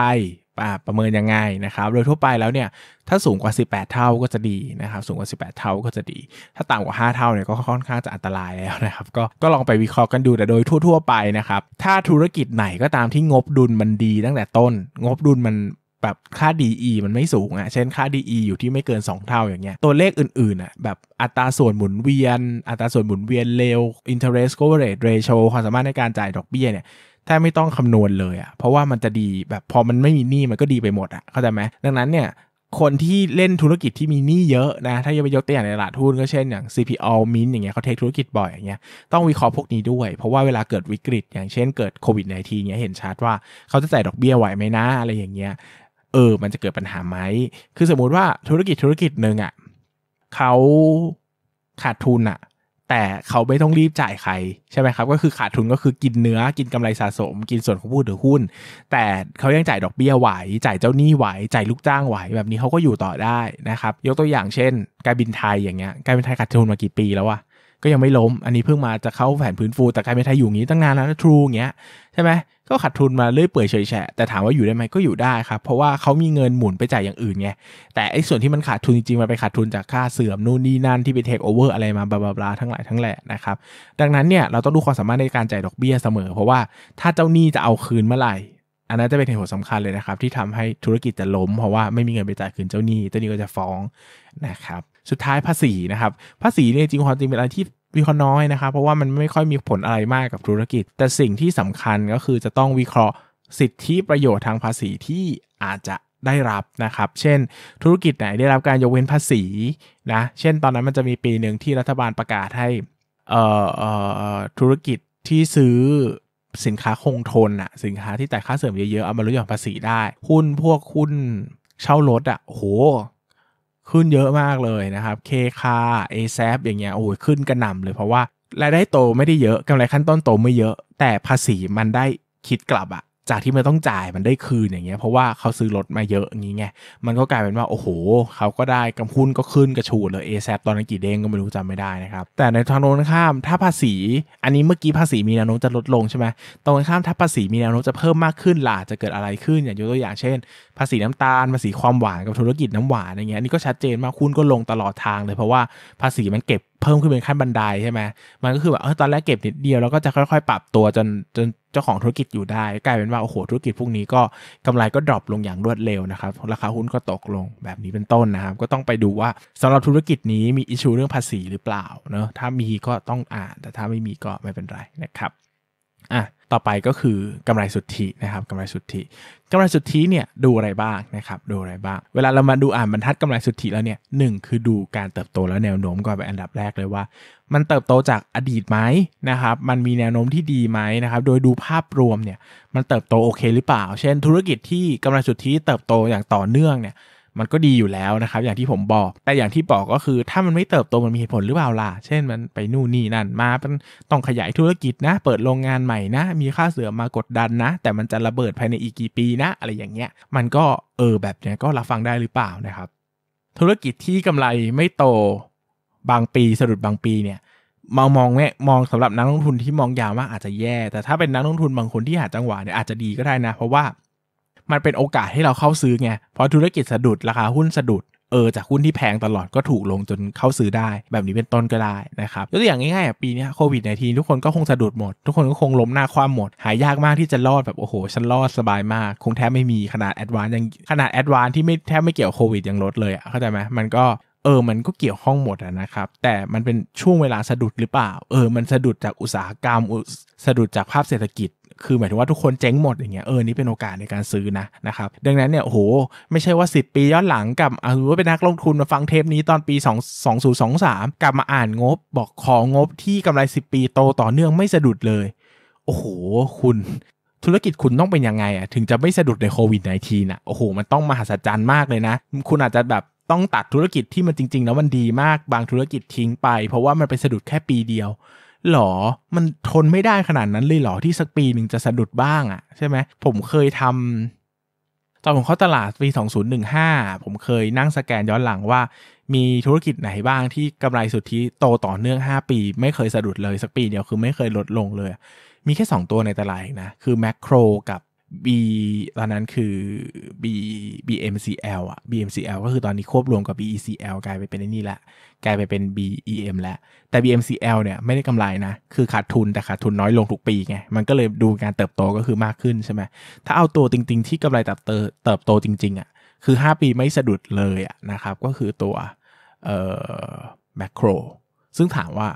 ประเมินยังไงนะครับโดยทั่วไปแล้วเนี่ยถ้าสูงกว่า 18 เท่าก็จะดีนะครับสูงกว่า 18 เท่าก็จะดี ถ้าต่ำกว่า 5 เท่าเนี่ยก็ค่อนข้างจะอันตรายแล้วนะครับก็ก็ลองไปวิเคราะห์กันดูแต่โดยทั่วๆไปนะครับถ้าธุรกิจไหนก็ตามที่งบดุลมันดีตั้งแต่ต้นงบดุลมันแบบค่า DE มันไม่สูงอะ่ะเช่นค่า DE อยู่ที่ไม่เกิน 2 เท่าอย่างเงี้ยตัวเลขอื่นๆอะ่ะแบบอัตราส่วนหมุนเวียนอัตราส่วนหมุนเวียนเร็ว interest coverage ratio ความสามารถในการจ่ายดอกเบี้ยเนี่ยถ้าไม่ต้องคำนวณเลยอะ่ะ เพราะว่ามันจะดีแบบพอมันไม่มีหนี้มันก็ดีไปหมดอะ่ะเข้าใจไหมดังนั้นเนี่ยคนที่เล่นธุรกิจที่มีหนี้เยอะ นะ ถ้าจะไปยกตัวอย่างในตลาดหุ้นก็เช่นอย่าง CPO Mint อย่างเงี้ยเขาเทคธุรกิจบ่อยอย่างเงี้ยต้องวิเคราะห์พวกนี้ด้วย เพราะว่าเวลาเกิดวิกฤต อย่างเช่นเกิดโควิด -19 เงี้ยเห็นชัดว่า เขาจะจ่ายดอกเบี้ยไหวไหมนะอะไรอย่างเงี้ยเออมันจะเกิดปัญหาไหมคือสมมุติว่าธุรกิจธุรกิจหนึ่งอะ่ะเขาขาดทุนอะ่ะแต่เขาไม่ต้องรีบจ่ายใครใช่ไหมครับ ก็คือขาดทุนก็คือกินเนื้อกินกำไรสะสม กินส่วนของผู้ถือหุ้นแต่เขายังจ่ายดอกเบี้ยไหวจ่ายเจ้าหนี้ไหวจ่ายลูกจ้างไหวแบบนี้เขาก็อยู่ต่อได้นะครับยกตัวอย่างเช่น การบินไทยอย่างเงี้ยการบินไทยขาดทุนมากี่ปีแล้วอะก็ยังไม่ล้ม อันนี้เพิ่งมาจะเข้าแผนพื้นฟู แต่การเป็นไทยอยู่งี้ตั้งนานแล้วนะทรูเงี้ยใช่ไหม ก็ขาดทุนมาเรื่อยเปื่อยเฉยแฉะแต่ถามว่าอยู่ได้ไหมก็อยู่ได้ครับ เพราะว่าเขามีเงินหมุนไปจ่ายอย่างอื่นไง แต่ไอ้ส่วนที่มันขาดทุนจริงๆมันไปขาดทุนจากค่าเสื่อมนู่นนี่นั่นที่ไปเทคโอเวอร์อะไรมาบลาบลาทั้งหลายทั้งแหล่นะครับ ดังนั้นเนี่ยเราต้องดูความสามารถในการจ่ายดอกเบี้ยเสมอ เพราะว่าถ้าเจ้าหนี้จะเอาคืนเมื่อไหร่ อันนั้นจะเป็นเหตุผลสำคัญเลยนะครับที่ทำให้ธุรกิจจะล้มเพราะว่าไม่มีเงินไปจ่ายคืนเจ้าหนี้เจ้าหนี้ก็จะฟ้องนะครับสุดท้ายภาษีนะครับภาษีเนี่ยจริงความจริงเป็นอะไรที่วิเคราะห์น้อยนะครับเพราะว่ามันไม่ค่อยมีผลอะไรมากกับธุรกิจ แต่สิ่งที่สำคัญก็คือจะต้องวิเคราะห์ สิทธิประโยชน์ทางภาษีที่อาจจะได้รับนะครับเช่น ธุรกิจไหนได้รับการยกเว้นภาษีนะเช่น ตอนนั้นมันจะมีปีหนึ่งที่รัฐบาลประกาศให้เอ่อเอ่อธุรกิจที่ซื้อสินค้าคงทนอะสินค้าที่จ่ายค่าเสื่อมเยอะๆเอามาลดหย่อนภาษีได้หุ้นพวกหุ้นเช่ารถอะโหขึ้นเยอะมากเลยนะครับ เคคาเอซอย่างเงี้ย โอ้ยขึ้นกระหน่ำเลย เพราราะว่ารายได้โตไม่ได้เยอะ กำไรขั้นต้นโตไม่เยอะ แต่ภาษีมันได้คิดกลับอะจากที่มันต้องจ่ายมันได้คืนอย่างเงี้ยเพราะว่าเขาซื้อรถมาเยอะอย่างงี้ไงมันก็กลายเป็นว่าโอ้โหเขาก็ได้กำหุ้นก็ขึ้นกระชูดเลยเอซตอนนั้นกี่เด้งก็ไม่รู้จำไม่ได้นะครับแต่ในทางตรงข้ามถ้าภาษีอันนี้เมื่อกี้ภาษีมีแนวโน้มจะลดลงใช่ไหมตรงข้ามถ้าภาษีมีแนวโน้มจะเพิ่มมากขึ้นล่ะจะเกิดอะไรขึ้น อย่างยกตัวอย่างเช่น ภาษีน้ำตาลภาษีความหวานกับธุรกิจน้ำหวานอย่างเงี้ยนี่ก็ชัดเจนมากคุณก็ลงตลอดทางเลย เพราะว่าภาษีมันเก็บเพิ่มขึ้นเป็นขั้นบันไดใช่ไหมมันก็คือแบบ เออ ตอนแรกเก็บนิดเดียว แล้วก็จะค่อย ๆ ปรับตัวจนจนเจ้าของธุรกิจอยู่ได้ กลายเป็นว่า โอ้โห ธุรกิจพวกนี้ก็กำไรก็ดรอปลงอย่างรวดเร็วนะครับ ราคาหุ้นก็ตกลงแบบนี้เป็นต้นนะครับ ก็ต้องไปดูว่า สำหรับธุรกิจนี้มีอิชูเรื่องภาษีหรือเปล่าเนาะ ถ้ามีก็ต้องอ่าน แต่ถ้าไม่มีก็ไม่เป็นไรนะครับ อ่ะต่อไปก็คือกำไรสุทธินะครับกำไรสุทธิกำไรสุทธิเนี่ยดูอะไรบ้างนะครับดูอะไรบ้าง เวลาเรามาดูอ่านบรรทัดกำไรสุทธิแล้วเนี่ยหคือดูการเติบโตและแนวโน้มก่อนเป็นอันดับแรกเลยว่า มันเติบโตจากอดีตไหมนะครับมันมีแนวโน้มที่ดีไหมนะครับโดยดูภาพรวมเนี่ยมันเติบโตโอเคหรือเปล่า เช่น ธุรกิจที่กำไรสุทธิเติบโตอย่างต่อเนื่องเนี่ยมันก็ดีอยู่แล้วนะครับอย่างที่ผมบอกแต่อย่างที่บอกก็คือถ้ามันไม่เติบโตมันมีเหตุผลหรือเปล่าล่ะเช่น มันไปนู่นนี่นั่นมานต้องขยายธุรกิจนะเปิดโรงงานใหม่นะมีค่าเสื่อมมากดดันนะ แต่มันจะระเบิดภายในอีกกี่ปีนะอะไรอย่างเงี้ยมันก็เออแบบเนี้ยก็รับฟังได้หรือเปล่านะครับ ธุรกิจที่กำไรไม่โตบางปีสะดุดบางปีเนี่ยมองมองแม่มองสำหรับนักลงทุนที่มองยาวมากอาจจะแย่ แต่ถ้าเป็นนักลงทุนบางคนที่หาจังหวะเนี่ยอาจจะดีก็ได้นะเพราะว่ามันเป็นโอกาสให้เราเข้าซื้อไงเพราะธุรกิจสะดุดราคาหุ้นสะดุดเออจากหุ้นที่แพงตลอดก็ถูกลงจนเข้าซื้อได้ แบบนี้เป็นต้นก็ได้นะครับยกตัวอย่างง่ายๆปีนี้โควิดในทีทุกคนก็คงสะดุดหมด ทุกคนก็คงล้มหน้าความหมด หายากมากที่จะรอดแบบโอ้โหฉันรอดสบายมาก คงแทบไม่มีขนาดแอดวานยังขนาดแอดวานที่ไม่แทบไม่เกี่ยวโควิดยังลดเลยอะเข้าใจไหมมันก็เออมันก็เกี่ยวข้องหมดนะครับ แต่มันเป็นช่วงเวลาสะดุดหรือเปล่า เออมันสะดุดจากอุตสาหกรรมสะดุดจากภาพเศรษฐกิจคือหมายถึงว่าทุกคนเจ๊งหมดอย่างเงี้ย เออ นี่เป็นโอกาสในการซื้อนะนะครับดังนั้นเนี่ยโห ไม่ใช่ว่า 10 ปีย้อนหลังกับือาว่าเป็นนักลงทุนมาฟังเทปนี้ตอนปี2 2023 กลับมาอ่านงบ บอกของบที่กำไร 10 ปีโตต่อเนื่องไม่สะดุดเลย โอ้โหคุณ ธุรกิจคุณต้องเป็นยังไงอะถึงจะไม่สะดุดในโควิด -19 นะโอ้โห มันต้องมหัศจรรย์มากเลยนะ คุณอาจจะแบบต้องตัดธุรกิจที่มันจริงๆแล้วมันดี มาก บางธุรกิจทิ้งไป เพราะว่ามันไปสะดุดแค่ปีเดียวหรอ มันทนไม่ได้ขนาดนั้นเลยหรอที่สักปีหนึ่งจะสะดุดบ้างอะใช่ไหม ผมเคยทำตอนผมเข้าตลาดปี 2015 ผมเคยนั่งสแกนย้อนหลังว่า มีธุรกิจไหนบ้างที่กำไรสุทธิโตต่อเนื่อง 5 ปี ไม่เคยสะดุดเลยสักปีเดียวคือไม่เคยลดลงเลย มีแค่ 2 ตัวในตลาดนะคือแมคโครกับ B ตอนนั้นคือ B BMCL อ่ะ BMCL ก็คือตอนนี้ควบรวมกับ BECL กลายไปเป็นอไนี่ละ กลายไปเป็น BEM แล้ว แต่ BMCL เนี่ยไม่ได้กำไรนะ คือขาดทุนแต่ขาดทุนน้อยลงทุกปีไง มันก็เลยดูการเติบโตก็คือมากขึ้นใช่ไหมถ้าเอาตัวจริง ๆ ที่กำไรเติบโตจริงๆอ่ะคือ 5 ปีไม่สะดุดเลยอ่ะนะครับ ก็คือตัวเอ่อแมคโครซึ่งถามว่า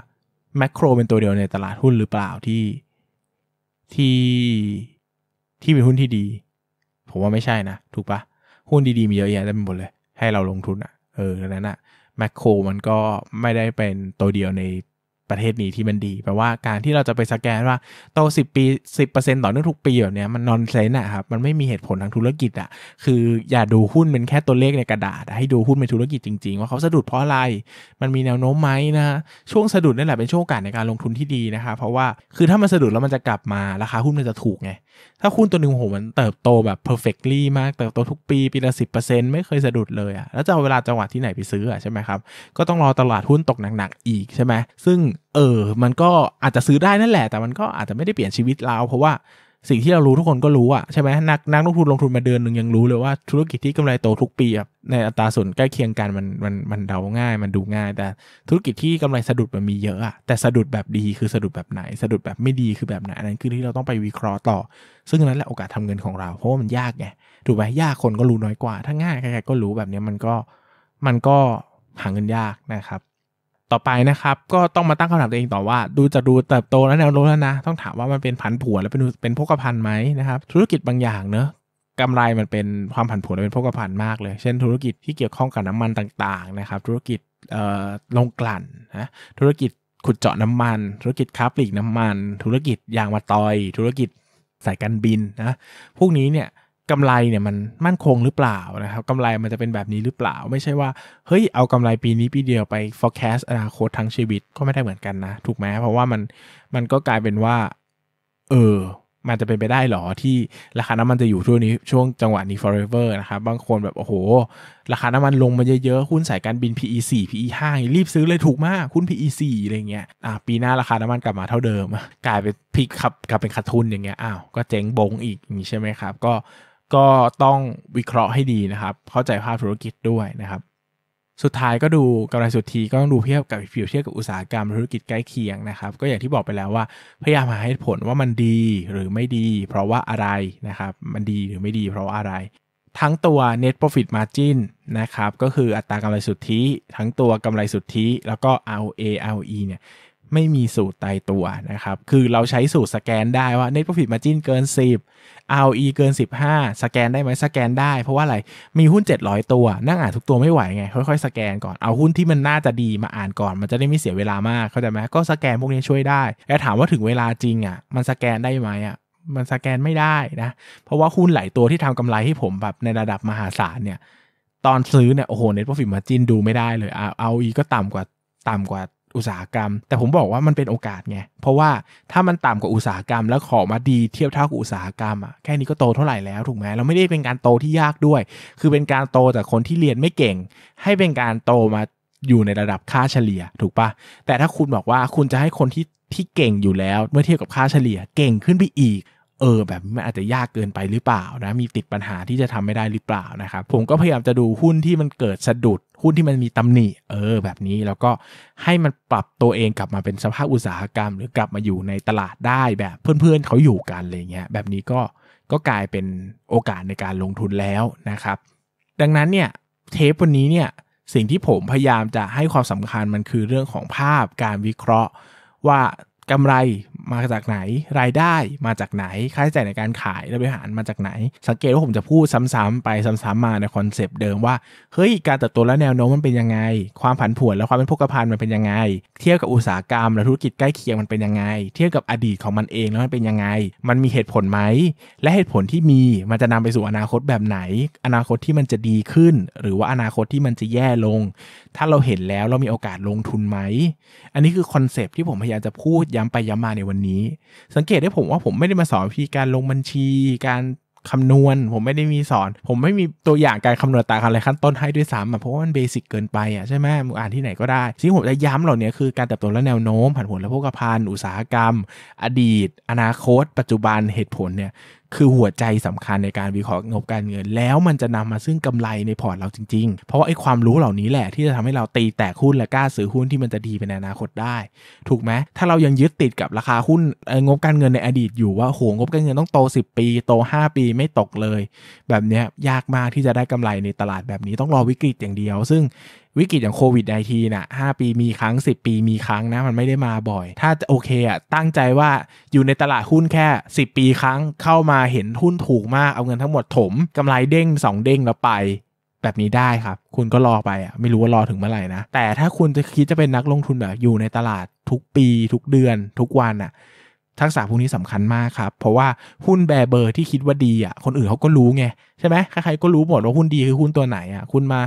แมคโครเป็นตัวเดียวในตลาดหุ้นหรือเปล่าที่ที่ที่เป็นหุ้นที่ดี ผมว่าไม่ใช่นะ ถูกปะหุ้นดี ๆ มีเยอะแยะเต็มหมดเลย ให้เราลงทุนอะ่ะ เออดังนั้นอะ่ะแมคโครมันก็ไม่ได้เป็นตัวเดียวในประเทศนี้ที่มันดีแปลว่าการที่เราจะไปสแกนว่า โตสิบปีสิบเปอร์เซนต์ต่อเนื่องทุกปีแบบนี้มันนอนเซนอะครับมันไม่มีเหตุผลทางธุรกิจอะคืออย่าดูหุ้นเป็นแค่ตัวเลขในกระดาษให้ดูหุ้นเป็นธุรกิจจริง ๆ ว่าเขาสะดุดเพราะอะไรมันมีแนวโน้มไหมนะช่วงสะดุดนี่แหละ เป็นช่วงโอกาสในการลงทุนที่ดีนะคะเพราะว่าคือถ้ามันสะดุดแล้วมันจะกลับมาราคาหุ้นมันจะถูกไงถ้าหุ้นตัวหนึ่งโหมันเติบโตแบบ perfectly มากเติบโตทุกปีปีละสิบเปอร์เซนต์ไม่เคยสะดุดเลยอะแล้วจะเอาเวลาจังหวะที่ไหนไปซื้ออะใช่ไหมครับก็ต้องรอตลาดหุ้นตกหนักๆอีกใช่ไหมซึ่งเออ มันก็อาจจะซื้อได้นั่นแหละ แต่มันก็อาจจะไม่ได้เปลี่ยนชีวิตเราเพราะว่าสิ่งที่เรารู้ทุกคนก็รู้อะใช่ไหมนักนักลงทุนลงทุนมาเดือนหนึ่งยังรู้เลยว่าธุรกิจที่กำไรโตทุกปีในอัตราส่วนใกล้เคียงกันมันมันมันเดาง่าย มันดูง่าย แต่ธุรกิจที่กำไรสะดุดมันมีเยอะอะแต่สะดุดแบบดีคือสะดุดแบบไหน สะดุดแบบไม่ดีคือแบบไหนอันนั้นคือที่เราต้องไปวิเคราะห์ต่อ ซึ่งนั้นแหละโอกาสทำเงินของเรา เพราะว่ามันยากไงถูกไหมยากคนก็รู้น้อยกว่าถ้าง่ายใครๆก็รู้แบบนี้มันก็มันก็หาเงินยากนะครับต่อไปนะครับก็ต้องมาตั้งคำถามตัวเองต่อว่า ดูจะดูเติบโตแล้วแนวโน้มแล้วนะต้องถามว่ามันเป็นผันผวนแล้วเป็นเป็นพกพันไหมนะครับธุรกิจบางอย่างเนอะกำไรมันเป็นความผันผวนเป็นพกพันมากเลย เช่น ธุรกิจที่เกี่ยวข้องกับน้ำมันต่างๆนะครับธุรกิจเอ่อลงกลั่นนะธุรกิจขุดเจาะน้ำมัน ธุรกิจค้าปลีกน้ำมัน ธุรกิจยางมะตอย ธุรกิจสายการบินนะพวกนี้เนี่ยกำไรเนี่ยมันมั่นคงหรือเปล่านะครับกำไรมันจะเป็นแบบนี้หรือเปล่า ไม่ใช่ว่าเฮ้ยเอากำไรปีนี้ปีเดียวไป forecast อนาคตทั้งชีวิตก็ไม่ได้เหมือนกันนะ ถูกไหมเพราะว่ามันมันก็กลายเป็นว่า เออมันจะเป็นไปได้หรอที่ราคาน้ำมันจะอยู่ช่วงนี้ช่วงจังหวะนี้ forever นะครับบางคนแบบโอ้โหราคาน้ำมันลงมาเยอะๆ หุ้นสายการบิน PE 4 PE 5รีบซื้อเลยถูกมากหุ้น PE 4อะไรเงี้ยอ่ะปีหน้าราคาน้ำมันกลับมาเท่าเดิม กลายเป็นพลิกขับกลับเป็นขาดทุนอย่างเงี้ยอ้าวก็เจ๊งบงอีกอย่างนี้ใช่ไหมครับ ก็ก็ต้องวิเคราะห์ให้ดีนะครับ เข้าใจภาพธุรกิจด้วยนะครับ สุดท้ายก็ดูกำไรสุทธิก็ต้องดูเทียบกับผิวเทียบกับอุตสาหกรรมธุรกิจใกล้เคียงนะครับ ก็อย่างที่บอกไปแล้วว่าพยายามหาให้ผลว่ามันดีหรือไม่ดีเพราะว่าอะไรนะครับ มันดีหรือไม่ดี เพราะาอะไร ทั้งตัว net profit margin นะครับ ก็คืออัตรากำไรสุทธิ ทั้งตัวกำไรสุทธิแล้วก็ ROA ROE เนี่ยไม่มีสูตรตายตัวนะครับ คือเราใช้สูตรสแกนได้ว่า Net Profit Margin เกิน 10 ROE เกิน 15 สแกนได้ไหม สแกนได้ เพราะว่าอะไร มีหุ้น 700 ตัว นั่งอ่านทุกตัวไม่ไหวไง ค่อยๆ สแกนก่อน เอาหุ้นที่มันน่าจะดีมาอ่านก่อน มันจะได้ไม่เสียเวลามาก เข้าใจไหม ก็สแกนพวกนี้ช่วยได้แต่ถามว่าถึงเวลาจริงอ่ะ มันสแกนได้ไหมอ่ะ มันสแกนไม่ได้นะ เพราะว่าหุ้นหลายตัวที่ทำกำไรให้ผมแบบในระดับมหาศาลเนี่ย ตอนซื้อเนี่ย โอ้โห Net Profit Margin ดูไม่ได้เลยเอา ROE ก็ต่ำกว่าต่ำกว่าอุตสาหกรรมแต่ผมบอกว่ามันเป็นโอกาสไง เพราะว่าถ้ามันต่ำกว่าอุตสาหกรรมแล้วขอมาดีเทียบเท่ากับอุตสาหกรรมอ่ะแค่นี้ก็โตเท่าไหร่แล้วถูกไหมเราไม่ได้เป็นการโตที่ยากด้วย คือเป็นการโตจากคนที่เรียนไม่เก่ง ให้เป็นการโตมาอยู่ในระดับค่าเฉลี่ยถูกปะแต่ถ้าคุณบอกว่าคุณจะให้คนที่ที่เก่งอยู่แล้วเมื่อเทียบกับค่าเฉลี่ย เก่งขึ้นไปอีกเออแบบมันอาจจะยากเกินไปหรือเปล่านะมีติดปัญหาที่จะทำไม่ได้หรือเปล่านะครับผมก็พยายามจะดูหุ้นที่มันเกิดสะดุด หุ้นที่มันมีตำหนิเออ แบบนี้แล้วก็ให้มันปรับตัวเองกลับมาเป็นสภาพอุตสาหกรรม หรือกลับมาอยู่ในตลาดได้แบบเพื่อนๆเขาอยู่กันอะไรเงี้ยแบบนี้ก็ก็กลายเป็นโอกาสในการลงทุนแล้วนะครับดังนั้นเนี่ยเทปวันนี้เนี่ยสิ่งที่ผมพยายามจะให้ความสำคัญมันคือเรื่องของภาพการวิเคราะห์ ว่ากำไรมาจากไหน รายได้มาจากไหนค่าใช้จ่ายในการขายและบริหารมาจากไหน สังเกตว่าผมจะพูดซ้ำๆไปซ้ำๆมาในคอนเซปต์เดิมว่า เฮ้ยการเติบโตและแนวโน้มมันเป็นยังไง ความผันผวนและความเป็นพกพานมันเป็นยังไงเทียบกับอุตสาหกรรมและธุรกิจใกล้เคียงมันเป็นยังไง เทียบกับอดีตของมันเองแล้วมันเป็นยังไง มันมีเหตุผลไหมและเหตุผลที่มีมันจะนำไปสู่อนาคตแบบไหน อนาคตที่มันจะดีขึ้นหรือว่าอนาคตที่มันจะแย่ลงถ้าเราเห็นแล้วเรามีโอกาสลงทุนไหม อันนี้คือคอนเซปที่ผมพยายามจะพูดย้ำไปย้ำมาในวันนี้ สังเกตได้ผมว่าผมไม่ได้มาสอนวิธีการลงบัญชี การคำนวณ ผมไม่ได้มีสอน ผมไม่มีตัวอย่างการคำนวณตาอะไรขั้นต้นให้ด้วยซ้ำเพราะว่ามันเบสิกเกินไปอ่ะใช่ไหมอ่านที่ไหนก็ได้สิ่งผมจะย้ำเหล่านี้คือการเติบโตและแนวโน้มผันผวนและพกพานอุตสาหกรรมอดีต อนาคต ปัจจุบันเหตุผลเนี่ยคือหัวใจสำคัญในการวิเคราะห์งบการเงิน แล้วมันจะนำมาซึ่งกำไรในพอร์ตเราจริงๆ เพราะว่าไอ้ความรู้เหล่านี้แหละ ที่จะทำให้เราตีแตกหุ้นและกล้าซื้อหุ้นที่มันจะดีไปในอนาคตได้ ถูกไหมถ้าเรายังยึดติดกับราคาหุ้นงบการเงินในอดีตอยู่ว่าโหงบการเงินต้องโต 10 ปี โต 5 ปีไม่ตกเลย แบบนี้ยากมากที่จะได้กำไรในตลาดแบบนี้ต้องรอวิกฤตอย่างเดียว ซึ่งวิกฤตอย่างโควิดไอทีน่ะห้าปีมีครั้ง 10 ปีมีครั้งนะมันไม่ได้มาบ่อย ถ้าโอเคอ่ะตั้งใจว่าอยู่ในตลาดหุ้นแค่10ปีครั้งเข้ามาเห็นหุ้นถูกมากเอาเงินทั้งหมดถมกำไรเด้ง2เด้งแล้วไปแบบนี้ได้ครับ คุณก็รอไปอ่ะไม่รู้ว่ารอถึงเมื่อไหร่นะแต่ถ้าคุณจะคิดจะเป็นนักลงทุนแบบอยู่ในตลาดทุกปี ทุกเดือน ทุกวันอ่ะทักษะพวกนี้สำคัญมากครับ เพราะว่าหุ้นแบเบอร์ที่คิดว่าดีอ่ะคนอื่นเขาก็รู้ไงใช่ไหมใครๆก็รู้หมดว่าหุ้นดีคือหุ้นตัวไหนอ่ะคุณมา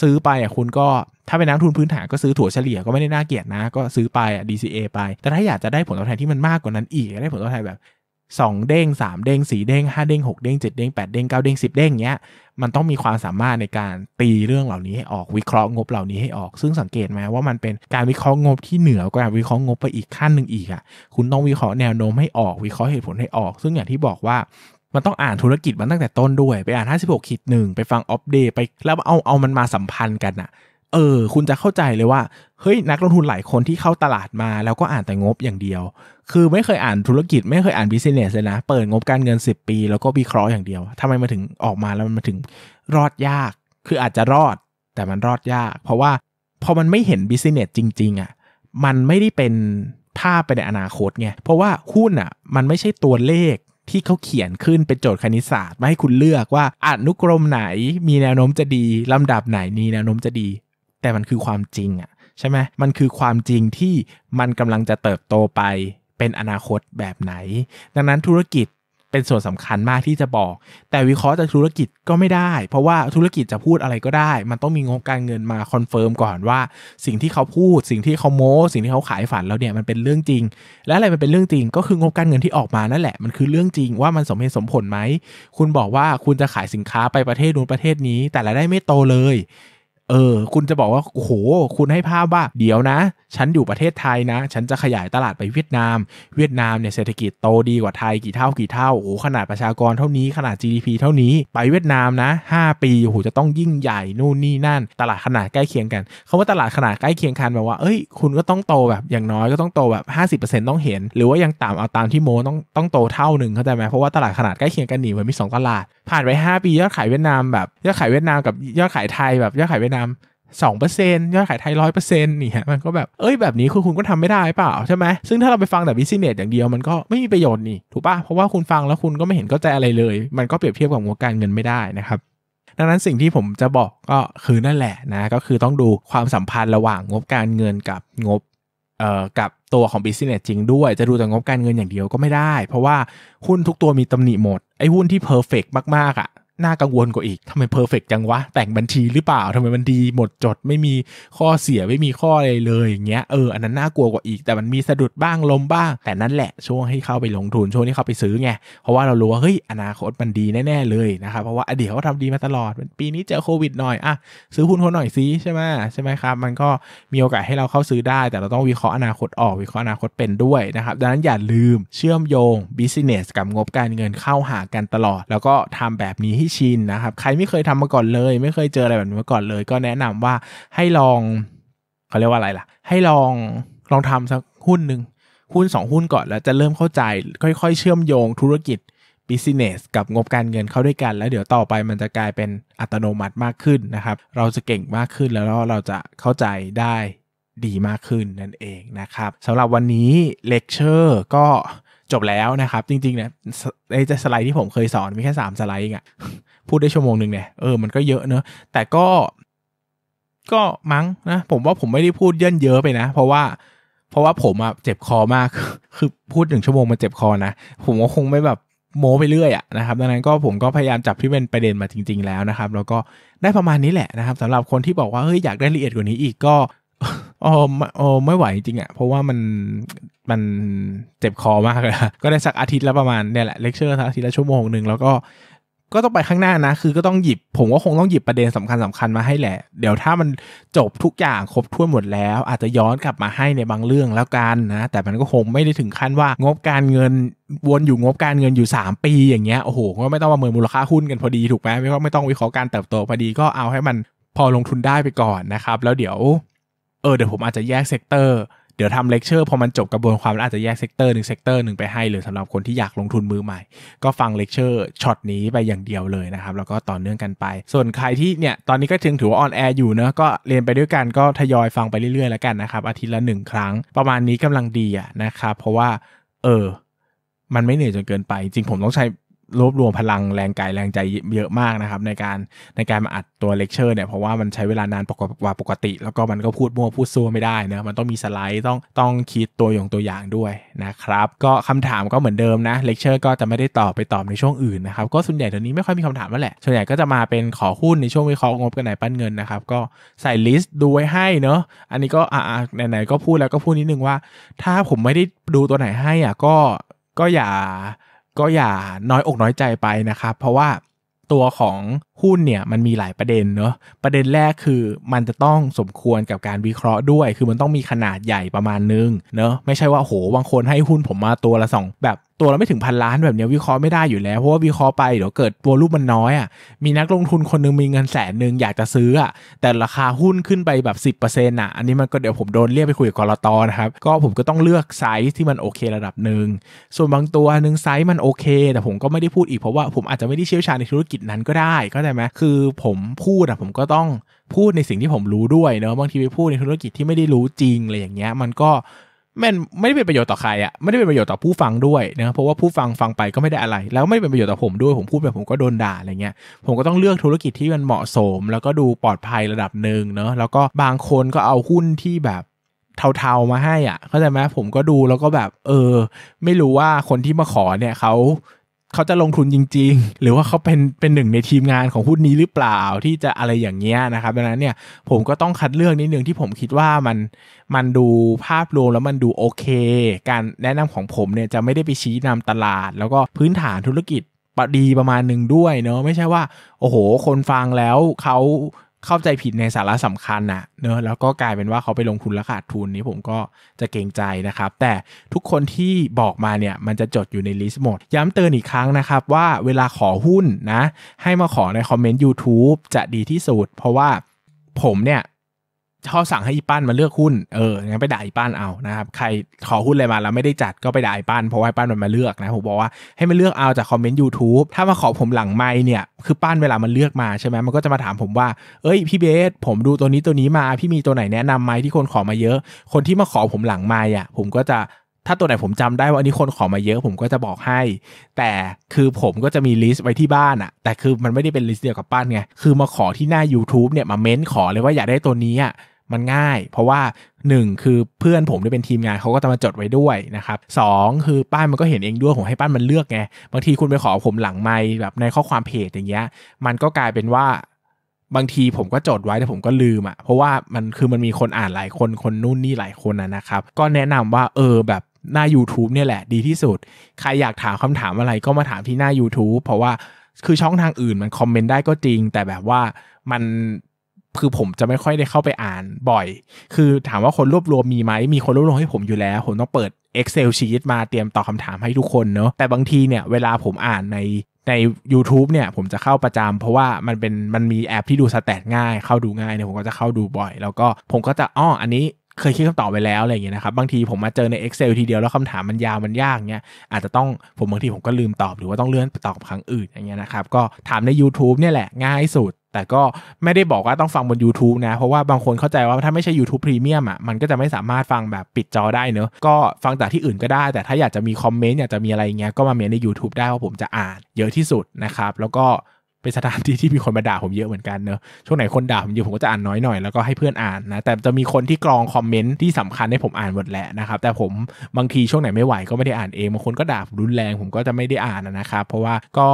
ซื้อไปอ่ะคุณก็ถ้าเป็นนักทุนพื้นฐานก็ซื้อถั่วเฉลี่ยก็ไม่ได้น่าเกียดนะ ก็ซื้อไปอ่ะ DCA ไป แต่ถ้าอยากจะได้ผลตอบแทนที่มันมากกว่านั้นอีกได้ผลตอบแทนแบบสองเด้งสามเด้งสี่เด้งห้าเด้งหกเด้งเจ็ดเด้งแปดเด้งเก้าเด้งสิบเด้งเนี้ยมันต้องมีความสามารถในการตีเรื่องเหล่านี้ให้ออกวิเคราะห์งบเหล่านี้ให้ออก ซึ่งสังเกตไหมว่ามันเป็นการวิเคราะห์งบที่เหนือกว่าวิเคราะห์งบไปอีกขั้นหนึ่งอีกอ่ะ คุณต้องวิเคราะห์แนวโน้มให้ออกวิเคราะห์เหตุผลให้ออก ซึ่งอย่างที่บอกว่ามันต้องอ่านธุรกิจมันตั้งแต่ต้นด้วย ไปอ่าน56ขีดหนึ่งไปฟังอัปเดตไปแล้วเอาเอามันมาสัมพันธ์กันอ่ะ เออ คุณจะเข้าใจเลยว่าเฮ้ยนักลงทุนหลายคนที่เข้าตลาดมา แล้วก็อ่านแต่งบอย่างเดียวคือไม่เคยอ่านธุรกิจไม่เคยอ่านบิสเนสเลยนะ เปิดงบการเงิน 10 ปี แล้วก็วิเคราะห์อย่างเดียวทำไมมาถึงออกมาแล้วมันมาถึงรอดยากคืออาจจะรอดแต่มันรอดยาก เพราะว่า พอมันไม่เห็นบิสเนสจริง ๆอะ่ะ มันไม่ได้เป็น ภาพไปในอนาคตไงเพราะว่าหุ้นอะ่ะ มันไม่ใช่ตัวเลขที่เขาเขียนขึ้นเป็นโจทย์คณิตศาสตร์มาให้คุณเลือกว่าอนุกรมไหนมีแนวโน้มจะดีลำดับไหนมีแนวโน้มจะดี แต่มันคือความจริงอะ่ะใช่ไหมมันคือความจริงที่มันกำลังจะเติบโตไปเป็นอนาคตแบบไหน ดังนั้นธุรกิจเป็นส่วนสำคัญมากที่จะบอก แต่วิเคราะห์จากธุรกิจก็ไม่ได้ เพราะว่าธุรกิจจะพูดอะไรก็ได้ มันต้องมีงบการเงินมาคอนเฟิร์มก่อนว่า สิ่งที่เขาพูด สิ่งที่เขาโม้สิ่งที่เขาขายฝันแล้วเนี่ยมันเป็นเรื่องจริง และอะไรมันเป็นเรื่องจริงก็คืองบการเงินที่ออกมานั่นแหละ มันคือเรื่องจริงว่ามันสมเหตุสมผลไหมคุณบอกว่าคุณจะขายสินค้าไปประเทศนู้นประเทศนี้ แต่รายได้ไม่โตเลยเออ คุณจะบอกว่าโอ้โห คุณให้ภาพว่าเดี๋ยวนะ ฉันอยู่ประเทศไทยนะ ฉันจะขยายตลาดไปเวียดนามเวียดนามเนี่ยเศรษฐกิจโตดีกว่าไทยกี่เท่ากี่เท่าโอ้ขนาดประชากรเท่านี้ขนาด GDP เท่านี้ ไปเวียดนามนะ 5 ปีโอ้โหจะต้องยิ่งใหญ่นู่นนี่นั่น ตลาดขนาดใกล้เคียงกันเขาว่าตลาดขนาดใกล้เคียงกันแบบว่า เอ้ยคุณก็ต้องโตแบบอย่างน้อยก็ต้องโตแบบ 50%ต้องเห็น หรือว่ายังต่ำเอาตามที่โมต้องต้องโตเท่าหนึ่งเข้าใจไหมเพราะว่าตลาดขนาดใกล้เคียงกันหนีมันมี2ตลาด ผ่านไป5ปียอดขายเวียดนามแบบ ยอดขายเวียดนามกับยอดขายไทยแบบยอดขายเวียดนามนามสองเปอร์เซนยอดขายไทยร้อยเปอร์เซนต์นี่ฮะมันก็แบบ เอ้ยแบบนี้คือคุณก็ทำไม่ได้เปล่าใช่ไหมซึ่งถ้าเราไปฟังแต่บิสเนสอย่างเดียวมันก็ไม่มีประโยชน์นี่ ถูกปะเพราะว่าคุณฟังแล้วคุณก็ไม่เห็นก็ใจอะไรเลย มันก็เปรียบเทียบกับงบการเงินไม่ได้นะครับ ดังนั้นสิ่งที่ผมจะบอกก็คือนั่นแหละนะ ก็คือต้องดูความสัมพันธ์ระหว่างงบการเงินกับงบเอ่อกับตัวของบิซน n e s จริงด้วยจะดูแต่งบการเงินอย่างเดียวก็ไม่ได้ เพราะว่าหุ้นทุกตัวมีตำหนิหมดไอ้หุ้นที่พอร์เฟกมากๆอะ่ะน่ากังวลกว่าอีกทำไมเพอร์เฟกจังวะ แต่งบัญชีหรือเปล่า ทำไมมันดีหมดจด ไม่มีข้อเสียไม่มีข้ออะไรเลยอย่างเงี้ย เออ อันนั้นน่ากลัวกว่าอีก แต่มันมีสะดุดบ้าง ลมบ้าง แต่นั่นแหละ ช่วงให้เข้าไปลงทุนช่วงที่เข้าไปซื้อไง เพราะว่าเรารู้ว่าเฮ้ย อนาคตมันดีแน่ๆเลยนะครับ เพราะว่าอดีตเขาทำดีมาตลอดปีนี้เจอโควิดหน่อย อ่ะ ซื้อหุ้นเขาหน่อยซิใช่ไหมใช่ไหมครับ มันก็มีโอกาสให้เราเข้าซื้อได้ แต่เราต้องวิเคราะห์อนาคตออกวิเคราะห์อนาคตเป็นด้วยนะครับ ดังนั้นอย่าลืม เชื่อมโยง business กับงบการเงินเข้าหากันตลอด แล้วก็ทำแบบนี้ที่ชินนะครับใครไม่เคยทำมาก่อนเลย ไม่เคยเจออะไรแบบนี้มาก่อนเลย ก็แนะนำว่าให้ลองเขาเรียกว่าอะไรล่ะ ให้ลองลองทำสักหุ้นหนึ่ง หุ้น 2 หุ้นก่อนแล้วจะเริ่มเข้าใจ ค่อยๆ เชื่อมโยงธุรกิจ business กับงบการเงินเข้าด้วยกัน แล้วเดี๋ยวต่อไปมันจะกลายเป็นอัตโนมัติมากขึ้นนะครับเราจะเก่งมากขึ้นแล้วเราจะเข้าใจได้ดีมากขึ้นนั่นเองนะครับสำหรับวันนี้เลคเชอร์ก็จบแล้วนะครับ จริงๆเนี่ยไอ้สไลด์ที่ผมเคยสอนมีแค่สามสไลด์อ่ะพูดได้ชั่วโมงหนึ่งเนี่ยเออมันก็เยอะเนอะแต่ก็ก็มั้งนะ ผมว่าผมไม่ได้พูดเยินเยอะไปนะเพราะว่าเพราะว่าผมอะเจ็บคอมากคือพูดหนึ่งชั่วโมงมันเจ็บคอนะผมก็คงไม่แบบโม้ไปเรื่อยอะนะครับดังนั้นก็ผมก็พยายามจับที่เป็นประเด็นมาจริงๆ แล้วนะครับ แล้วก็ได้ประมาณนี้แหละนะครับ สำหรับคนที่บอกว่าเฮ้ยอยากได้ละเอียดกว่านี้อีกก็อ๋อออไม่ไหวจริงอะเพราะว่ามันมันเจ็บคอมากเลยก็ได้สักอาทิตย์ละประมาณเนี่ยแหละเลคเชอร์ัอาทิตย์ละชั่วโมงหนึ่งแล้วก็ ก็ต้องไปข้างหน้านะคือก็ต้องหยิบ ผมก็คงต้องหยิบประเด็นสำคัญสำคัญมาให้แหละ เดี๋ยวถ้ามันจบทุกอย่างครบถ้วนหมดแล้ว อาจจะย้อนกลับมาให้ในบางเรื่องแล้วกันนะแต่มันก็คงไม่ได้ถึงขั้นว่า งบการเงิน วนอยู่งบการเงินอยู่3ปีอย่างเงี้ยโอ้โหก็ไม่ต้องมาเมินมูลค่าหุ้นกันพอดีถูกไหมไม่ต้องไม่ต้องวิเคราะห์การเติบโตพอดีก็เอาให้มันพอลงทุนได้ไปก่อนนะครับ แล้วเดี๋ยวเออเดี๋ยวผมอาจจะแยกเซกเตอร์เดี๋ยวทำเลคเชอร์พอมันจบกระบวนความแล้วอาจจะแยกเซกเตอร์หนึ่งเซกเตอร์หนึ่งไปให้เลยสำหรับคนที่อยากลงทุนมือใหม่ ก็ฟังเลคเชอร์ช็อตนี้ไปอย่างเดียวเลยนะครับแล้วก็ต่อเนื่องกันไป ส่วนใครที่เนี่ยตอนนี้ก็ถึงถือว่าออนแอร์อยู่เนะก็เรียนไปด้วยกันก็ทยอยฟังไปเรื่อยๆแล้วกันนะครับอาทิตย์ละหนึ่งครั้งประมาณนี้กำลังดีอะนะครับเพราะว่าเออมันไม่เหนื่อยจนเกินไปจริงผมต้องใช้รวบรวมพลังแรงกายแรงใจเยอะมากนะครับ ในการในการมาอัดตัวเลคเชอร์เนี่ยเพราะว่ามันใช้เวลานานกว่าปกติ แล้วก็มันก็พูดมั่วพูดซัวไม่ได้นะมันต้องมีสไลด์ต้องต้องคิดตัวอย่างตัวอย่างด้วยนะครับ ก็คำถามก็เหมือนเดิมนะเลคเชอร์ก็จะไม่ได้ตอบไปตอบในช่วงอื่นนะครับก็ส่วนใหญ่ตอนนี้ไม่ค่อยมีคำถามแล้วแหละส่วนใหญ่ก็จะมาเป็นขอหุ้นในช่วงวิเคราะห์งบกันไหนปั้นเงินนะครับก็ใส่ลิสต์ดูไว้ให้เนอะอันนี้ก็อ่าไหนๆก็พูดแล้วก็พูดนิดนึงว่า ถ้าผมไม่ได้ดูตัวไหนให้อ่ะก็ก็อย่าก็อย่าน้อยอกน้อยใจไปนะครับ เพราะว่าตัวของหุ้นเนี่ยมันมีหลายประเด็นเนาะประเด็นแรกคือมันจะต้องสมควรกับการวิเคราะห์ด้วย คือมันต้องมีขนาดใหญ่ประมาณนึงเนาะไม่ใช่ว่าโหบางคนให้หุ้นผมมาตัวละสองแบบตัวเราไม่ถึงพันล้านแบบนี้วิเคราะห์ไม่ได้อยู่แล้วเพราะว่าวิเคราะห์ไปเดี๋ยวเกิดตัวรูปมันน้อยอะ่ะมีนักลงทุนคนนึงมีเงินแสนหนึ่งอยากจะซื้ออะ่ะแต่ราคาหุ้นขึ้นไปแบบ10%อน่ะอันนี้มันก็เดี๋ยวผมโดนเรียกไปคุยกับกรตนะครับก็ผมก็ต้องเลือกไซส์ที่มันโอเค ระดับหนึ่งส่วนบางตัวหนึ่งไซส์มันโอเค แต่ผมก็ไม่ได้พูดอีกเพราะว่าผมอาจจะไม่ได้เชี่ยวชาญในธุรกิจนั้นก็ได้ก็ใจไหมคือผมพูดอ่ะผมก็ต้องพูดในสิ่งที่ผมรู้ด้วยเนาะบางทีไปพูดในธุรกิจที่ไม่ได้รู้จริงอะไรอย่างเงี้ย มันก็มันไม่ได้เป็นประโยชน์ต่อใครอะไม่ได้เป็นประโยชน์ต่อผู้ฟังด้วยนะ เพราะว่าผู้ฟังฟังไปก็ไม่ได้อะไร แล้วไม่เป็นประโยชน์ต่อผมด้วย ผมพูดแบบผมก็โดนด่าอะไรเงี้ย ผมก็ต้องเลือกธุรกิจที่มันเหมาะสม แล้วก็ดูปลอดภัยระดับหนึ่งเนาะแล้วก็บางคนก็เอาหุ้นที่แบบเทาๆมาให้อ่ะ เข้าใจไหมผมก็ดูแล้วก็แบบ เออ ไม่รู้ว่าคนที่มาขอเนี่ยเขาเขาจะลงทุนจริงๆ หรือว่าเขาเป็นเป็นหนึ่งในทีมงานของหุ้นนี้หรือเปล่าที่จะอะไรอย่างเงี้ยนะครับดังนั้นเนี่ยผมก็ต้องคัดเลือกนิดนึงที่ผมคิดว่ามันมันดูภาพรวมแล้วมันดูโอเค การแนะนำของผมเนี่ยจะไม่ได้ไปชี้นำตลาด แล้วก็พื้นฐานธุรกิจดีประมาณหนึ่งด้วยเนาะไม่ใช่ว่า โอ้โห คนฟังแล้วเขาเข้าใจผิดในสาระสำคัญนะเนอะแล้วก็กลายเป็นว่าเขาไปลงทุนแล้วขาดทุนนี้ผมก็จะเกรงใจนะครับ แต่ทุกคนที่บอกมาเนี่ยมันจะจดอยู่ในลิสต์หมด ย้ำเตือนอีกครั้งนะครับว่าเวลาขอหุ้นนะ ให้มาขอในคอมเมนต์ YouTube จะดีที่สุด เพราะว่าผมเนี่ยเขาสั่งให้อีป้านมาเลือกหุ้นเออ งั้นไปด่าอีป้านเอานะครับ ใครขอหุ้นอะไรมาแล้วไม่ได้จัดก็ไปด่าอีป้าน เพราะว่าป้านมันมาเลือกนะ ผมบอกว่าให้มันเลือกเอาจากคอมเมนต์ YouTube ถ้ามาขอผมหลังไม่เนี่ย คือป้านเวลามันเลือกมาใช่ไหมมันก็จะมาถามผมว่า เอ้ยพี่เบส ผมดูตัวนี้ตัวนี้มา พี่มีตัวไหนแนะนำไหมที่คนขอมาเยอะ คนที่มาขอผมหลังไม่อ่ะผมก็จะ ถ้าตัวไหนผมจำได้ว่าอันนี้คนขอมาเยอะ ผมก็จะบอกให้ แต่คือผมก็จะมีลิสต์ไว้ที่บ้านอะแต่คือมันไม่ได้เป็นลิสต์เดียวกับป้านไงคือมาขอที่หน้า YouTube เนี่ยมาเม้นขอเลยว่าอยากได้ตัวนี้อะมันง่าย เพราะว่า 1 คือเพื่อนผมที่เป็นทีมงานเขาก็จะมาจดไว้ด้วยนะครับสคือป้านมันก็เห็นเองด้วยผมให้ป้านมันเลือกไงบางทีคุณไปขอผมหลังไม้แบบในข้อความเพจอย่างเงี้ยมันก็กลายเป็นว่า บางทีผมก็จดไว้แต่ผมก็ลืมอะ่ะเพราะว่ามันคือมันมีคนอ่านหลายคนคนนู่นนี่หลายคนนะนะครับ ก็แนะนำว่าเออแบบหน้า YouTube เนี่ยแหละดีที่สุดใครอยากถามคำถามอะไรก็มาถามที่หน้า YouTube เพราะว่าคือช่องทางอื่นมันคอมเมนต์ได้ก็จริง แต่แบบว่ามันคือผมจะไม่ค่อยได้เข้าไปอ่านบ่อย คือถามว่าคนรวบรวมมีไหมมีคนรวบรวมให้ผมอยู่แล้ว ผมต้องเปิด Excel ชีตมาเตรียมตอบคำถามให้ทุกคนเนาะ แต่บางทีเนี่ยเวลาผมอ่านในใน u t u b e เนี่ยผมจะเข้าประจำเพราะว่ามันเป็นมันมีแอปที่ดูสแตทง่าย เข้าดูง่ายเนี่ยผมก็จะเข้าดูบ่อย แล้วก็ผมก็จะอ้ออันนี้เคยคิดคำตอบไปแล้วอะไรอย่างเงี้ยนะครับบางทีผมมาเจอใน Excel ทีเดียวแล้วคำถามมันยาวมันยากเงี้ยอาจจะต้องผมบางทีผมก็ลืมตอบหรือว่าต้องเลื่อนตอบครั้งอื่นอย่างเงี้ยนะครับก็ถามใน YouTube เนี่ยแหละง่ายสุดแต่ก็ไม่ได้บอกว่าต้องฟังบน YouTube นะเพราะว่าบางคนเข้าใจว่าถ้าไม่ใช่ YouTube Premium อ่ะมันก็จะไม่สามารถฟังแบบปิดจอได้เนอะก็ฟังจากที่อื่นก็ได้แต่ถ้าอยากจะมีคอมเมนต์อยากจะมีอะไรเงี้ยก็มาเมนใน YouTube ได้เพราะผมจะอ่านเยอะที่สุดนะครับ แล้วก็เป็นสถานที่ที่มีคนมาด่าผมเยอะเหมือนกันเนอะช่วงไหนคนด่าผมเยอะผมก็จะอ่านน้อยหน่อยแล้วก็ให้เพื่อนอ่านนะแต่จะมีคนที่กรองคอมเมนต์ที่สำคัญให้ผมอ่านหมดแหละนะครับแต่ผมบางทีช่วงไหนไม่ไหวก็ไม่ได้อ่านเองบางคนก็ด่าผมรุนแรงผมก็จะไม่ได้อ่านนะครับเพราะว่าก็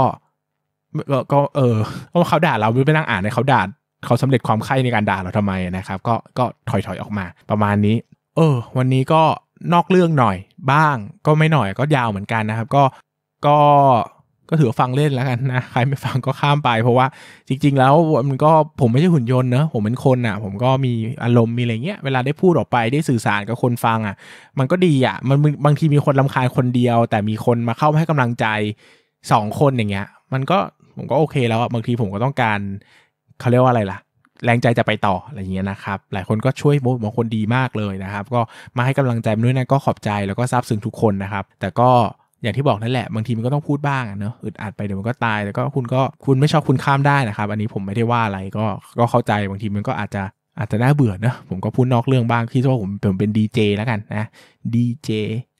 ก็เออเพาเขาด่าเรา ไม่ไปนั่งอ่านในเขาด่าเขาสำเร็จความใคร่ในการด่าเราทำไมนะครับ ก็ก็ถอยๆออกมา ประมาณนี้ เออ วันนี้ก็นอกเรื่องหน่อยบ้าง ก็ไม่หน่อยก็ยาวเหมือนกันนะครับ ก็ก็ก็ถือฟังเล่นแล้วกันนะ ใครไม่ฟังก็ข้ามไป เพราะว่าจริงๆแล้วมันก็ผมไม่ใช่หุ่นยนต์เนอะผมเป็นคนอะ่ะ ผมก็มีอารมณ์มีอะไรเงี้ย เวลาได้พูดออกไปได้สื่อสารกับคนฟังอะ่ะ มันก็ดีอะ่ะ มันบางทีมีคนลำคาญคนเดียว แต่มีคนมาเข้าให้กำลังใจสองคนอย่างเงี้ย มันก็ผมก็โอเคแล้วอะบางทีผมก็ต้องการเขาเรียกว่าอะไรล่ะแรงใจจะไปต่ออะไรอย่างเงี้ยนะครับ หลายคนก็ช่วยโบางคนดีมากเลยนะครับ ก็มาให้กำลังใจด้วยนะก็ขอบใจแล้วก็ซาบซึ้งทุกคนนะครับ แต่ก็อย่างที่บอกนั่นแหละบางทีมันก็ต้องพูดบ้างเนอะอึดอัดไปเดี๋ยวมันก็ตาย แล้วก็คุณก็คุณไม่ชอบคุณข้ามได้นะครับ อันนี้ผมไม่ได้ว่าอะไรก็ก็เข้าใจบางทีมันก็อาจจะอาจจะน่าเบื่อนะผมก็พูดนอกเรื่องบ้างคิดว่าผมผมเป็นดีเจแล้วกันนะดีเจ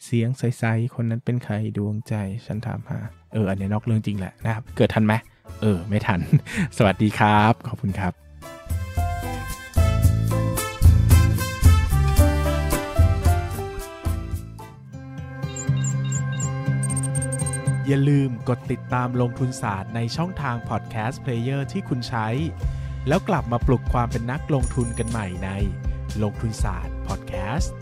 เสียงใสๆคนนั้นเป็นใครดวงใจ ฉันถามหาเอออันนี้นอกเรื่องจริงแหละนะครับเกิดทันไหมเออ ไม่ทัน สวัสดีครับ ขอบคุณครับ อย่าลืมกดติดตามลงทุนศาสตร์ในช่องทางพอดแคสต์เพลเยอร์ที่คุณใช้แล้วกลับมาปลุกความเป็นนักลงทุนกันใหม่ในลงทุนศาสตร์พอดแคสต์